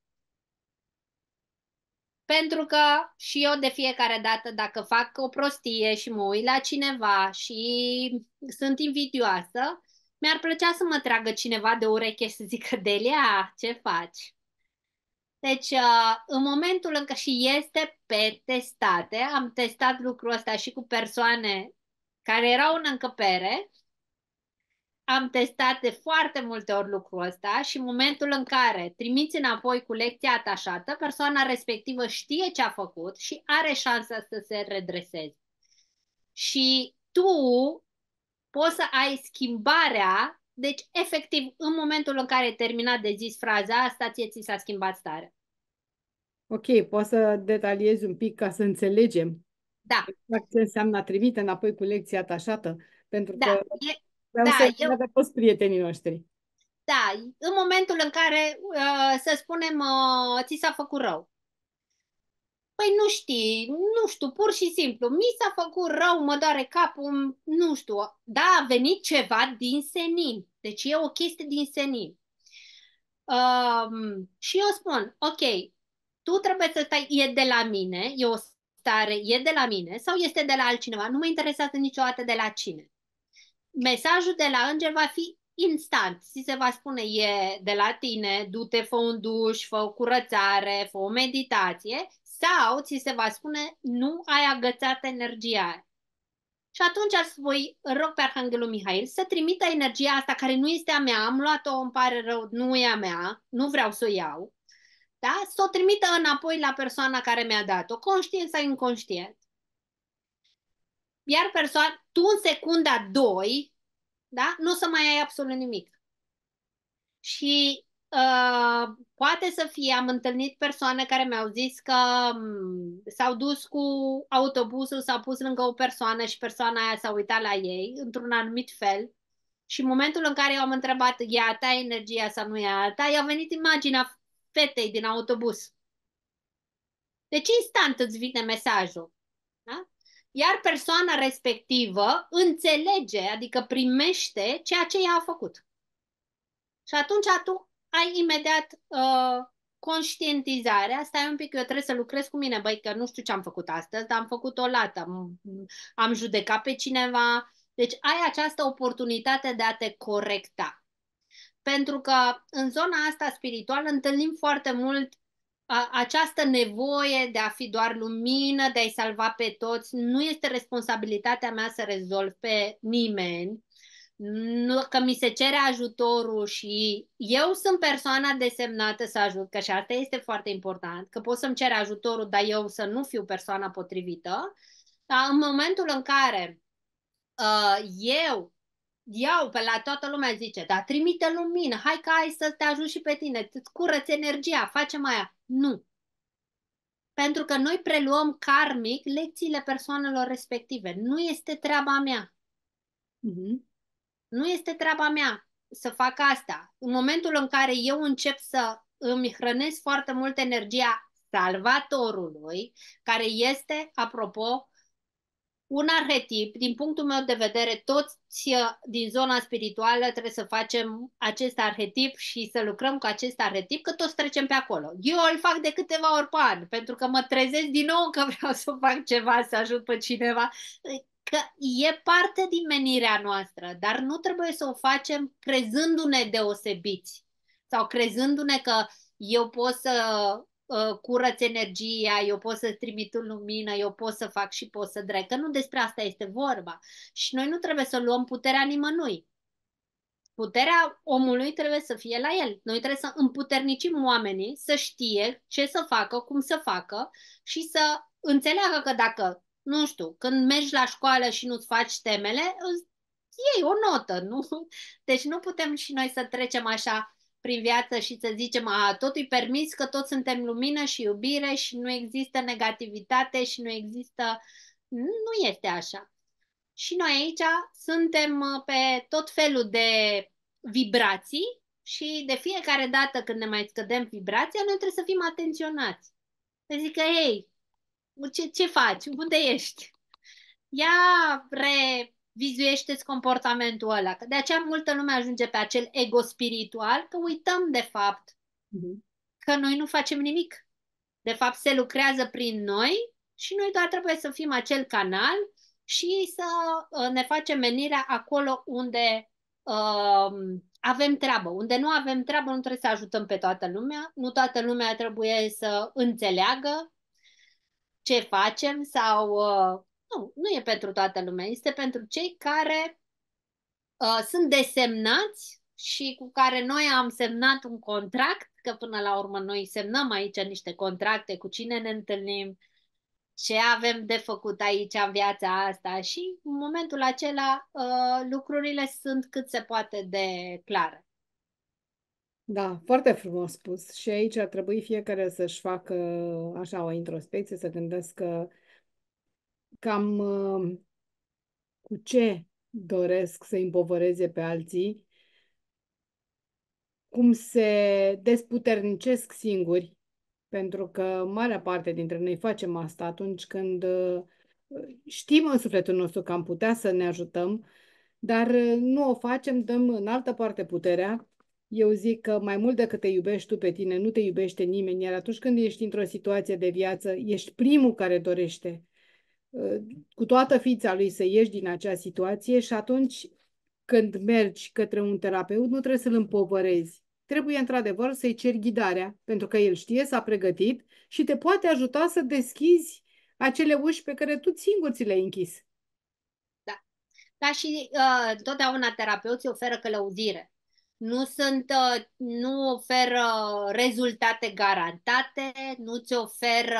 Pentru că și eu de fiecare dată, dacă fac o prostie și mă uit la cineva și sunt invidioasă, mi-ar plăcea să mă tragă cineva de ureche și să zică, Delia, ce faci? Deci, uh, în momentul în care și este pe testate, am testat lucrul ăsta și cu persoane care erau în încăpere, am testat de foarte multe ori lucrul ăsta și în momentul în care trimiți înapoi cu lecția atașată, persoana respectivă știe ce a făcut și are șansa să se redreseze. Și tu poți să ai schimbarea, deci efectiv în momentul în care ai terminat de zis fraza asta, ție ți s-a schimbat starea. Ok, poți să detaliezi un pic ca să înțelegem da. exact ce înseamnă a trimite înapoi cu lecția atașată. Pentru da, că... e, Vreau da, să eu... dacă toți prietenii noștri. Da, în momentul în care, uh, să spunem, uh, ți s-a făcut rău. Păi nu știi, nu știu, pur și simplu, mi s-a făcut rău, mă doare capul, nu știu. Da, a venit ceva din senin. Deci e o chestie din senin. Um, și eu spun, ok, tu trebuie să stai, e de la mine, e o stare, e de la mine sau este de la altcineva, nu mă interesează niciodată de la cine mesajul de la înger va fi instant. și se va spune, e de la tine, du-te, fă un duș, fă o curățare, fă o meditație sau ți se va spune, nu ai agățat energia și atunci ar voi rog pe Arhanghelul Mihail să trimită energia asta care nu este a mea, am luat-o, îmi pare rău, nu e a mea, nu vreau să o iau, da? să o trimită înapoi la persoana care mi-a dat-o, conștient sau inconștient. Iar persoană, tu în secunda 2, da, nu o să mai ai absolut nimic. Și uh, poate să fie, am întâlnit persoane care mi-au zis că um, s-au dus cu autobuzul, s-au pus lângă o persoană și persoana aia s-a uitat la ei într-un anumit fel. Și în momentul în care eu am întrebat, e a ta energia sau nu e a ta, i-a venit imaginea fetei din autobuz. Deci instant îți vine mesajul. Da? iar persoana respectivă înțelege, adică primește ceea ce ea a făcut. Și atunci tu ai imediat uh, conștientizarea, stai un pic, eu trebuie să lucrez cu mine, băi, că nu știu ce am făcut astăzi, dar am făcut o lată, am, am judecat pe cineva. Deci ai această oportunitate de a te corecta. Pentru că în zona asta spirituală întâlnim foarte mult această nevoie de a fi doar lumină, de a-i salva pe toți, nu este responsabilitatea mea să rezolv pe nimeni, nu, că mi se cere ajutorul și eu sunt persoana desemnată să ajut, că și asta este foarte important, că pot să-mi cere ajutorul, dar eu să nu fiu persoana potrivită, dar în momentul în care uh, eu iau pe la toată lumea zice, dar trimite lumină, hai că ai să te ajut și pe tine, îți curăți energia, facem aia. Nu. Pentru că noi preluăm karmic lecțiile persoanelor respective. Nu este treaba mea. Mm-hmm. Nu este treaba mea să fac asta. În momentul în care eu încep să îmi hrănesc foarte mult energia salvatorului, care este, apropo, un arhetip, din punctul meu de vedere, toți uh, din zona spirituală trebuie să facem acest arhetip și să lucrăm cu acest arhetip, că toți trecem pe acolo. Eu îl fac de câteva ori pe an, pentru că mă trezesc din nou că vreau să fac ceva, să ajut pe cineva. Că e parte din menirea noastră, dar nu trebuie să o facem crezându-ne deosebiți sau crezându-ne că eu pot să Uh, curăț energia, eu pot să trimit în lumină, eu pot să fac și pot să drag. Că nu despre asta este vorba. Și noi nu trebuie să luăm puterea nimănui. Puterea omului trebuie să fie la el. Noi trebuie să împuternicim oamenii să știe ce să facă, cum să facă și să înțeleagă că dacă, nu știu, când mergi la școală și nu-ți faci temele, iei o notă, nu? Deci nu putem și noi să trecem așa prin viață și să zicem, a, tot e permis că toți suntem lumină și iubire și nu există negativitate și nu există... Nu este așa. Și noi aici suntem uh, pe tot felul de vibrații și de fiecare dată când ne mai scădem vibrația, noi trebuie să fim atenționați. Să zică, ei, ce, ce faci? Unde ești? Ia re, vizuiește-ți comportamentul ăla. Că de aceea multă lume ajunge pe acel ego spiritual, că uităm de fapt mhm. că noi nu facem nimic. De fapt, se lucrează prin noi și noi doar trebuie să fim acel canal și să uh, ne facem menirea acolo unde uh, avem treabă. Unde nu avem treabă, nu trebuie să ajutăm pe toată lumea, nu toată lumea trebuie să înțeleagă ce facem sau uh, nu, nu e pentru toată lumea, este pentru cei care uh, sunt desemnați și cu care noi am semnat un contract, că până la urmă noi semnăm aici niște contracte cu cine ne întâlnim, ce avem de făcut aici în viața asta și în momentul acela uh, lucrurile sunt cât se poate de clare. Da, foarte frumos spus. Și aici ar trebui fiecare să-și facă așa o introspecție, să gândesc că cam uh, cu ce doresc să împovăreze pe alții, cum se desputernicesc singuri, pentru că marea parte dintre noi facem asta atunci când uh, știm în sufletul nostru că am putea să ne ajutăm, dar uh, nu o facem, dăm în altă parte puterea. Eu zic că mai mult decât te iubești tu pe tine, nu te iubește nimeni, iar atunci când ești într-o situație de viață, ești primul care dorește cu toată ființa lui să ieși din acea situație și atunci când mergi către un terapeut nu trebuie să-l împovărezi. Trebuie într-adevăr să-i ceri ghidarea, pentru că el știe, s-a pregătit și te poate ajuta să deschizi acele uși pe care tu singur ți le-ai închis. Da. Da, și uh, totdeauna terapeuții oferă călăuzire nu sunt, uh, nu oferă rezultate garantate, nu ți oferă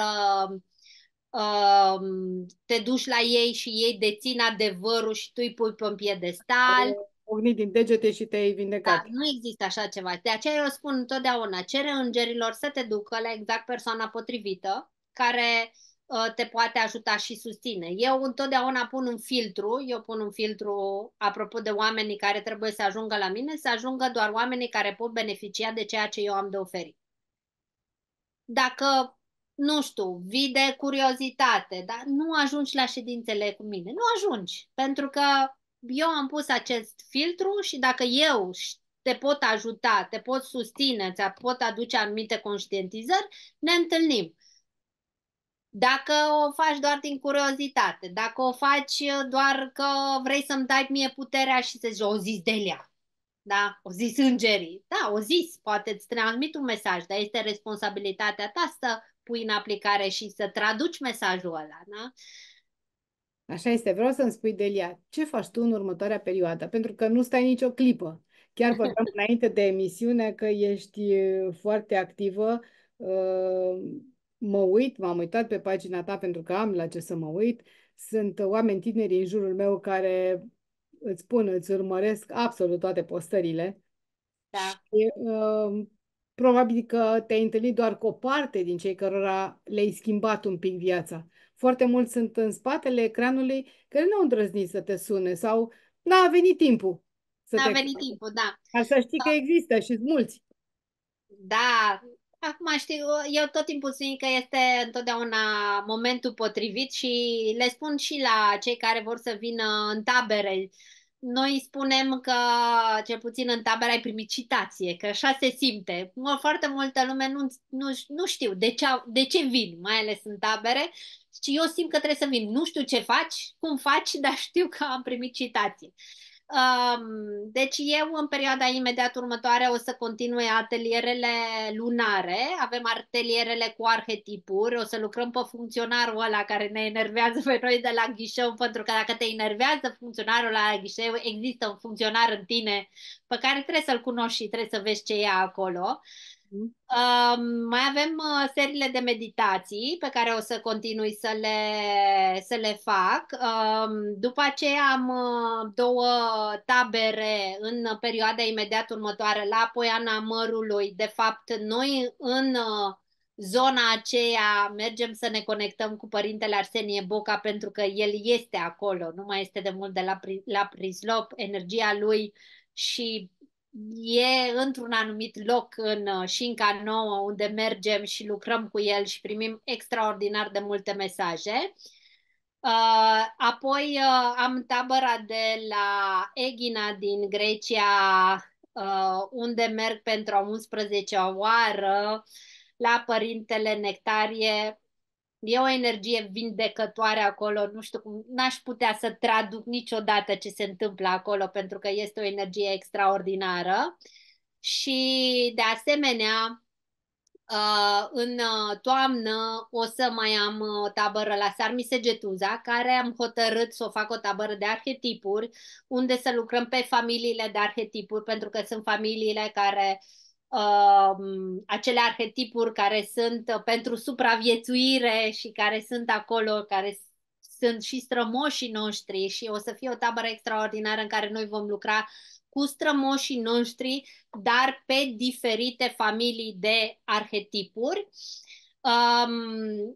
Um, te duci la ei și ei dețin adevărul și tu îi pui pe un piedestal. Ognit din degete și te-ai vindecat. Da, nu există așa ceva. De aceea eu spun întotdeauna, cere îngerilor să te ducă la exact persoana potrivită care uh, te poate ajuta și susține. Eu întotdeauna pun un filtru, eu pun un filtru apropo de oamenii care trebuie să ajungă la mine, să ajungă doar oamenii care pot beneficia de ceea ce eu am de oferit. Dacă nu știu, vii de curiozitate, dar nu ajungi la ședințele cu mine. Nu ajungi, pentru că eu am pus acest filtru și dacă eu te pot ajuta, te pot susține, ți pot aduce anumite conștientizări, ne întâlnim. Dacă o faci doar din curiozitate, dacă o faci uh, doar că vrei să-mi dai mie puterea și să zici, o zis Delia, da? O zis îngerii. Da, o zis, poate îți transmit un mesaj, dar este responsabilitatea ta să pui în aplicare și să traduci mesajul ăla, da? Așa este, vreau să-mi spui, Delia, ce faci tu în următoarea perioadă? Pentru că nu stai nicio clipă. Chiar vorbeam *laughs* înainte de emisiune că ești foarte activă. Ă, mă uit, m-am uitat pe pagina ta pentru că am la ce să mă uit. Sunt oameni tineri în jurul meu care îți spun, îți urmăresc absolut toate postările. Da. Și, ă, Probabil că te-ai întâlnit doar cu o parte din cei cărora le-ai schimbat un pic viața. Foarte mulți sunt în spatele ecranului care nu au îndrăznit să te sune sau n-a venit timpul. Să n-a te... venit timpul, da. Ca să știi da. că există și mulți. Da, Acum știu, eu tot timpul spun că este întotdeauna momentul potrivit și le spun și la cei care vor să vină în tabere noi spunem că, cel puțin în tabără, ai primit citație, că așa se simte. Foarte multă lume nu, nu, nu știu de ce, de ce vin, mai ales în tabere, și eu simt că trebuie să vin. Nu știu ce faci, cum faci, dar știu că am primit citație. Deci eu în perioada imediat următoare o să continue atelierele lunare, avem atelierele cu arhetipuri, o să lucrăm pe funcționarul ăla care ne enervează pe noi de la ghișeu, pentru că dacă te enervează funcționarul la ghișeu, există un funcționar în tine pe care trebuie să-l cunoști și trebuie să vezi ce e acolo. Uh, Uh, mai avem uh, serile de meditații pe care o să continui să le, să le fac. Uh, după aceea am uh, două tabere în perioada imediat următoare la Poiana Mărului. De fapt, noi în uh, zona aceea mergem să ne conectăm cu părintele Arsenie Boca pentru că el este acolo, nu mai este de mult de la, la Prislop, energia lui și e într-un anumit loc în uh, șinca nouă unde mergem și lucrăm cu el și primim extraordinar de multe mesaje. Uh, apoi uh, am tabăra de la Egina din Grecia, unde merg pentru a 11-a oară la Părintele Nectarie, E o energie vindecătoare acolo, nu știu cum, n-aș putea să traduc niciodată ce se întâmplă acolo, pentru că este o energie extraordinară. Și, de asemenea, uh, în uh, toamnă o să mai am uh, o tabără la Sarmisegetuza, care am hotărât să o fac o tabără de arhetipuri, unde să lucrăm pe familiile de arhetipuri, pentru că sunt familiile care uh, Um, acele arhetipuri care sunt uh, pentru supraviețuire și care sunt acolo, care sunt și strămoșii noștri și o să fie o tabără extraordinară în care noi vom lucra cu strămoșii noștri, dar pe diferite familii de arhetipuri. Um,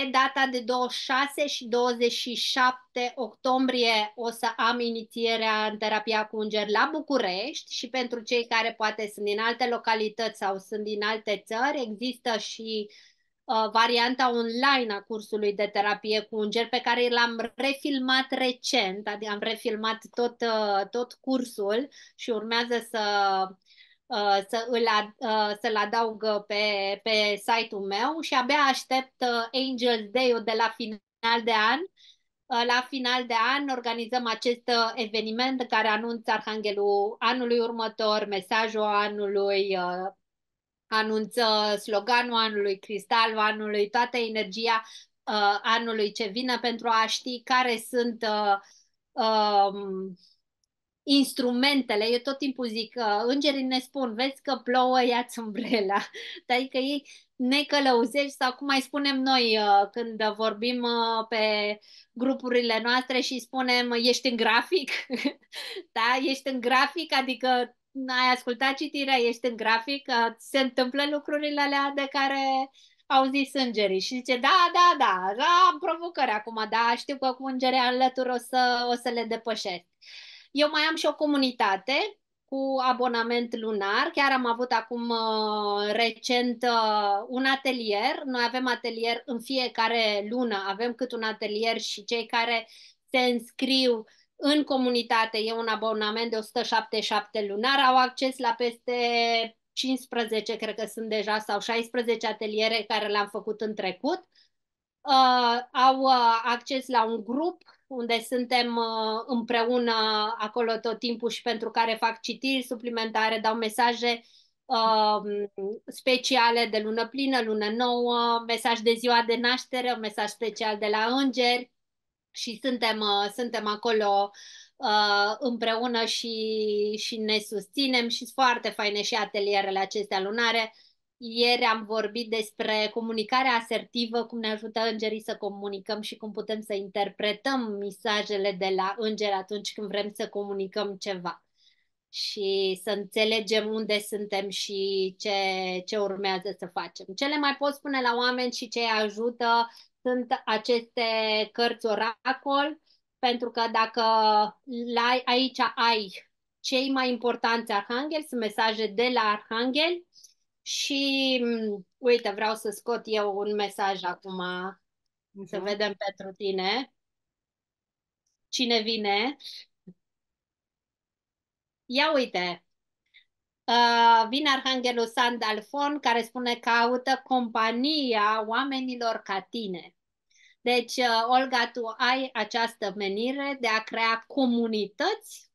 pe data de 26 și 27 octombrie o să am inițierea în terapia cu înger la București și pentru cei care poate sunt din alte localități sau sunt din alte țări, există și uh, varianta online a cursului de terapie cu înger pe care l-am refilmat recent, adică am refilmat tot, uh, tot cursul și urmează să Uh, să îl ad, uh, să-l adaug pe, pe site-ul meu și abia aștept uh, Angel Day-ul de la final de an. La final de an organizăm acest eveniment care anunță Arhanghelul anului următor, mesajul anului, anunță sloganul anului, cristalul anului, toată energia anului ce vine pentru a ști care sunt um, instrumentele, eu tot timpul zic că îngerii ne spun, vezi că plouă, ia-ți umbrela. *laughs* Adică ei ne călăuzești sau cum mai spunem noi ă, când vorbim ă, pe grupurile noastre și spunem ești în grafic, *laughs* da? Ești în grafic, adică ai ascultat citirea, ești în grafic, se întâmplă lucrurile alea de care au zis îngerii și zice, da, da, da, da, am provocări acum, da, știu că cu îngerii alături o să, o să le depășesc. Eu mai am și o comunitate cu abonament lunar. Chiar am avut acum uh, recent uh, un atelier. Noi avem atelier în fiecare lună, avem cât un atelier și cei care se înscriu în comunitate, e un abonament de 177 lunar, au acces la peste 15, cred că sunt deja, sau 16 ateliere care le-am făcut în trecut. Uh, au uh, acces la un grup unde suntem uh, împreună acolo tot timpul și pentru care fac citiri suplimentare, dau mesaje um, speciale de lună plină, lună nouă, mesaj de ziua de naștere, un mesaj special de la îngeri și suntem, uh, suntem acolo uh, împreună și, și ne susținem și sunt foarte faine și atelierele acestea lunare ieri am vorbit despre comunicarea asertivă, cum ne ajută îngerii să comunicăm și cum putem să interpretăm mesajele de la îngeri atunci când vrem să comunicăm ceva și să înțelegem unde suntem și ce, ce urmează să facem. Ce le mai pot spune la oameni și ce ajută sunt aceste cărți oracol, pentru că dacă la, aici ai cei mai importanți arhangeli, sunt mesaje de la uh, și mm, uite, vreau să scot eu un mesaj acum, uh-huh. să vedem pentru tine. Cine vine? Ia uite, Uh, vine Arhanghelul Sandalfon, care spune că caută compania oamenilor ca tine. Deci, uh, Olga, tu ai această menire de a crea comunități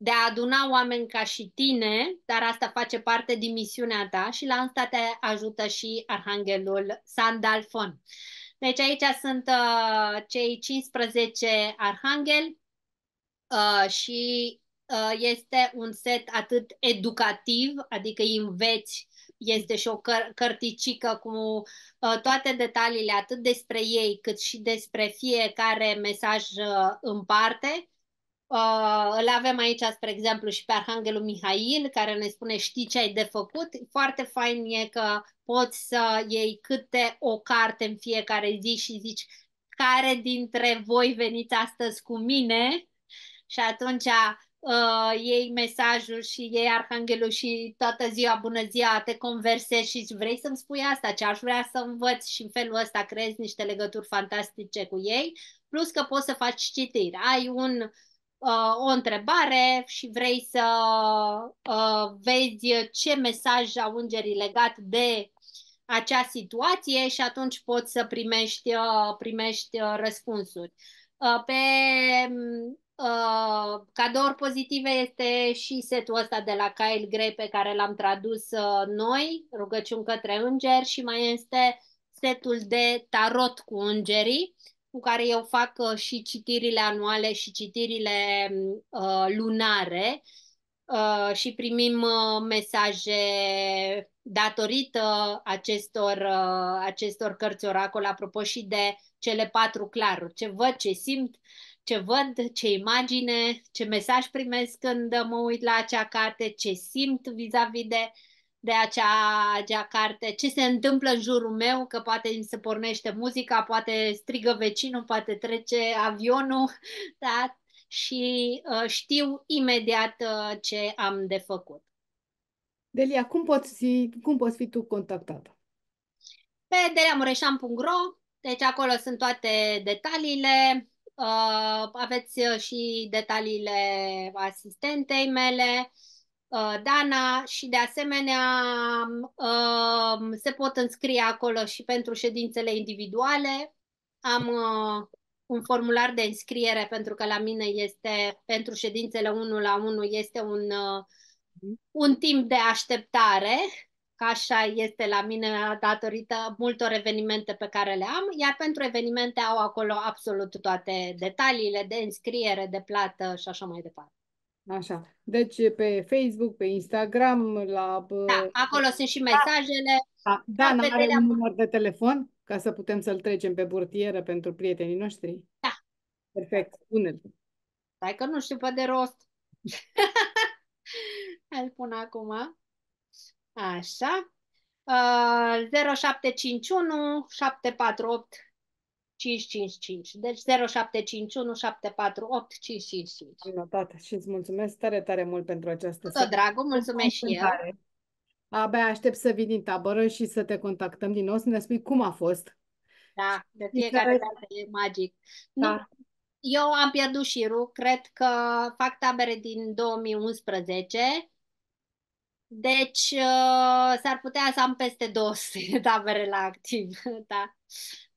de a aduna oameni ca și tine, dar asta face parte din misiunea ta și la asta te ajută și arhanghelul Sandalfon. Deci aici sunt uh, cei 15 arhangeli uh, și uh, este un set atât educativ, adică îi înveți este și o căr- cărticică cu uh, toate detaliile atât despre ei cât și despre fiecare mesaj uh, în parte Uh, îl avem aici, spre exemplu, și pe Arhanghelul Mihail, care ne spune știi ce ai de făcut. Foarte fain e că poți să iei câte o carte în fiecare zi și zici care dintre voi veniți astăzi cu mine și atunci uh, iei mesajul și iei Arhanghelul și toată ziua, bună ziua, te conversezi și vrei să-mi spui asta, ce aș vrea să învăț și în felul ăsta creezi niște legături fantastice cu ei, plus că poți să faci citiri. Ai un uh, uh, o întrebare și vrei să uh, vezi ce mesaj au îngerii legat de acea situație și atunci poți să primești, uh, primești uh, răspunsuri. Uh, pe uh, cadouri pozitive este și setul ăsta de la Kyle Gray pe care l-am tradus uh, noi, rugăciun către îngeri și mai este setul de tarot cu îngerii cu care eu fac uh, și citirile anuale și citirile uh, lunare uh, și primim uh, mesaje datorită acestor, uh, acestor cărți oracol, apropo și de cele patru claruri, ce văd, ce simt, ce văd, ce imagine, ce mesaj primesc când mă uit la acea carte, ce simt vis-a-vis de uh, de acea, acea carte, ce se întâmplă în jurul meu, că poate îmi se pornește muzica, poate strigă vecinul, poate trece avionul, *laughs* da? și uh, știu imediat uh, ce am de făcut. Delia, cum poți, fi, cum poți fi tu contactată? Pe deliamureșan.ro, deci acolo sunt toate detaliile. Uh, aveți uh, și detaliile asistentei mele. Uh, Uh, Dana și de asemenea um, uh, se pot înscrie acolo și pentru ședințele individuale. Am uh, un formular de înscriere pentru că la mine este pentru ședințele 1 la 1 este un, un timp de așteptare, că așa este la mine datorită multor evenimente pe care le am, iar pentru evenimente au acolo absolut toate detaliile de înscriere, de plată și așa mai departe. Așa. Deci pe Facebook, pe Instagram, la... Da, acolo sunt și da. mesajele. Da, da, da are un număr de telefon ca să putem să-l trecem pe burtieră pentru prietenii noștri? Da. Perfect, spune-l. Stai că nu știu pe de rost. Îl *laughs* pun acum. Așa. Uh, 0751 748 555. Deci 0751 748 555. Am notat și îți mulțumesc tare, tare mult pentru această Tot dragul, mulțumesc și eu. Tare. Abia aștept să vii din tabără și să te contactăm din nou, să ne spui cum a fost. Da, de fiecare dată e magic. Da. Nu, eu am pierdut șirul, cred că fac tabere din 2011, deci uh, s-ar putea să am peste 200 tabere la activ. *laughs* Da.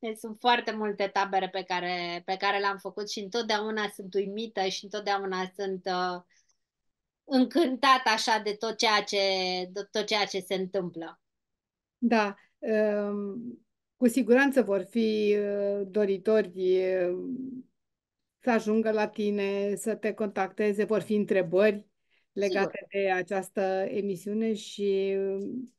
Deci sunt foarte multe tabere pe care, pe care le-am făcut și întotdeauna sunt uimită și întotdeauna sunt uh, încântată așa de tot ceea ce, de tot ceea ce se întâmplă. Da, um, cu siguranță vor fi uh, doritori um, să ajungă la tine, să te contacteze, vor fi întrebări legate Sigur. de această emisiune și um,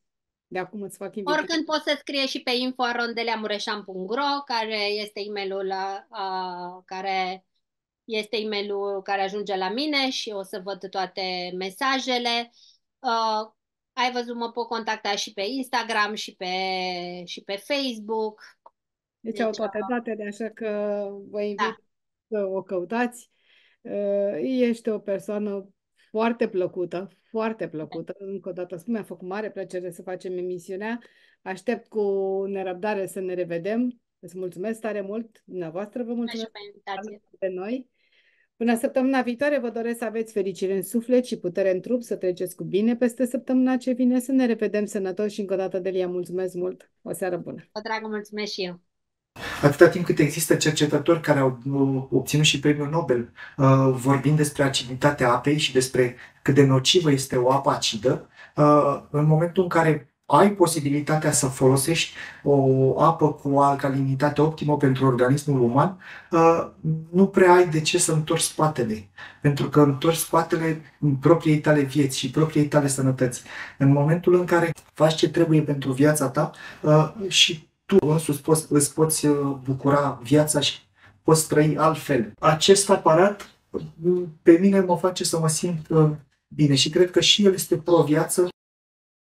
de acum îți fac invitație. Oricând poți să scrie și pe info.arondeleamureșan.ro care este e la, uh, care este e care ajunge la mine și o să văd toate mesajele. Uh, ai văzut, mă pot contacta și pe Instagram și pe, și pe Facebook. Deci, deci au toate datele, așa că vă invit da. să o căutați. Uh, ești o persoană foarte plăcută, foarte plăcută. Încă o dată mi-a făcut mare plăcere să facem emisiunea. Aștept cu nerăbdare să ne revedem. Îți mulțumesc tare mult, dumneavoastră vă da, mulțumesc pe noi. Până săptămâna viitoare vă doresc să aveți fericire în suflet și putere în trup, să treceți cu bine peste săptămâna ce vine, să ne revedem sănătoși și încă o dată, Delia, mulțumesc mult! O seară bună! O dragă, mulțumesc și eu! Atâta timp cât există cercetători care au uh, obținut și premiul Nobel, uh, vorbind despre aciditatea apei și despre cât de nocivă este o apă acidă, uh, în momentul în care ai posibilitatea să folosești o apă cu o alcalinitate optimă pentru organismul uman, nu prea ai de ce să întorci spatele. Pentru că întorci spatele în propriei tale vieți și propriei tale sănătăți. În momentul în care faci ce trebuie pentru viața ta și tu însuți poți, îți poți uh, bucura viața și poți trăi altfel. Acest aparat mm, pe mine mă face să mă simt uh, bine și cred că și el este pro-viață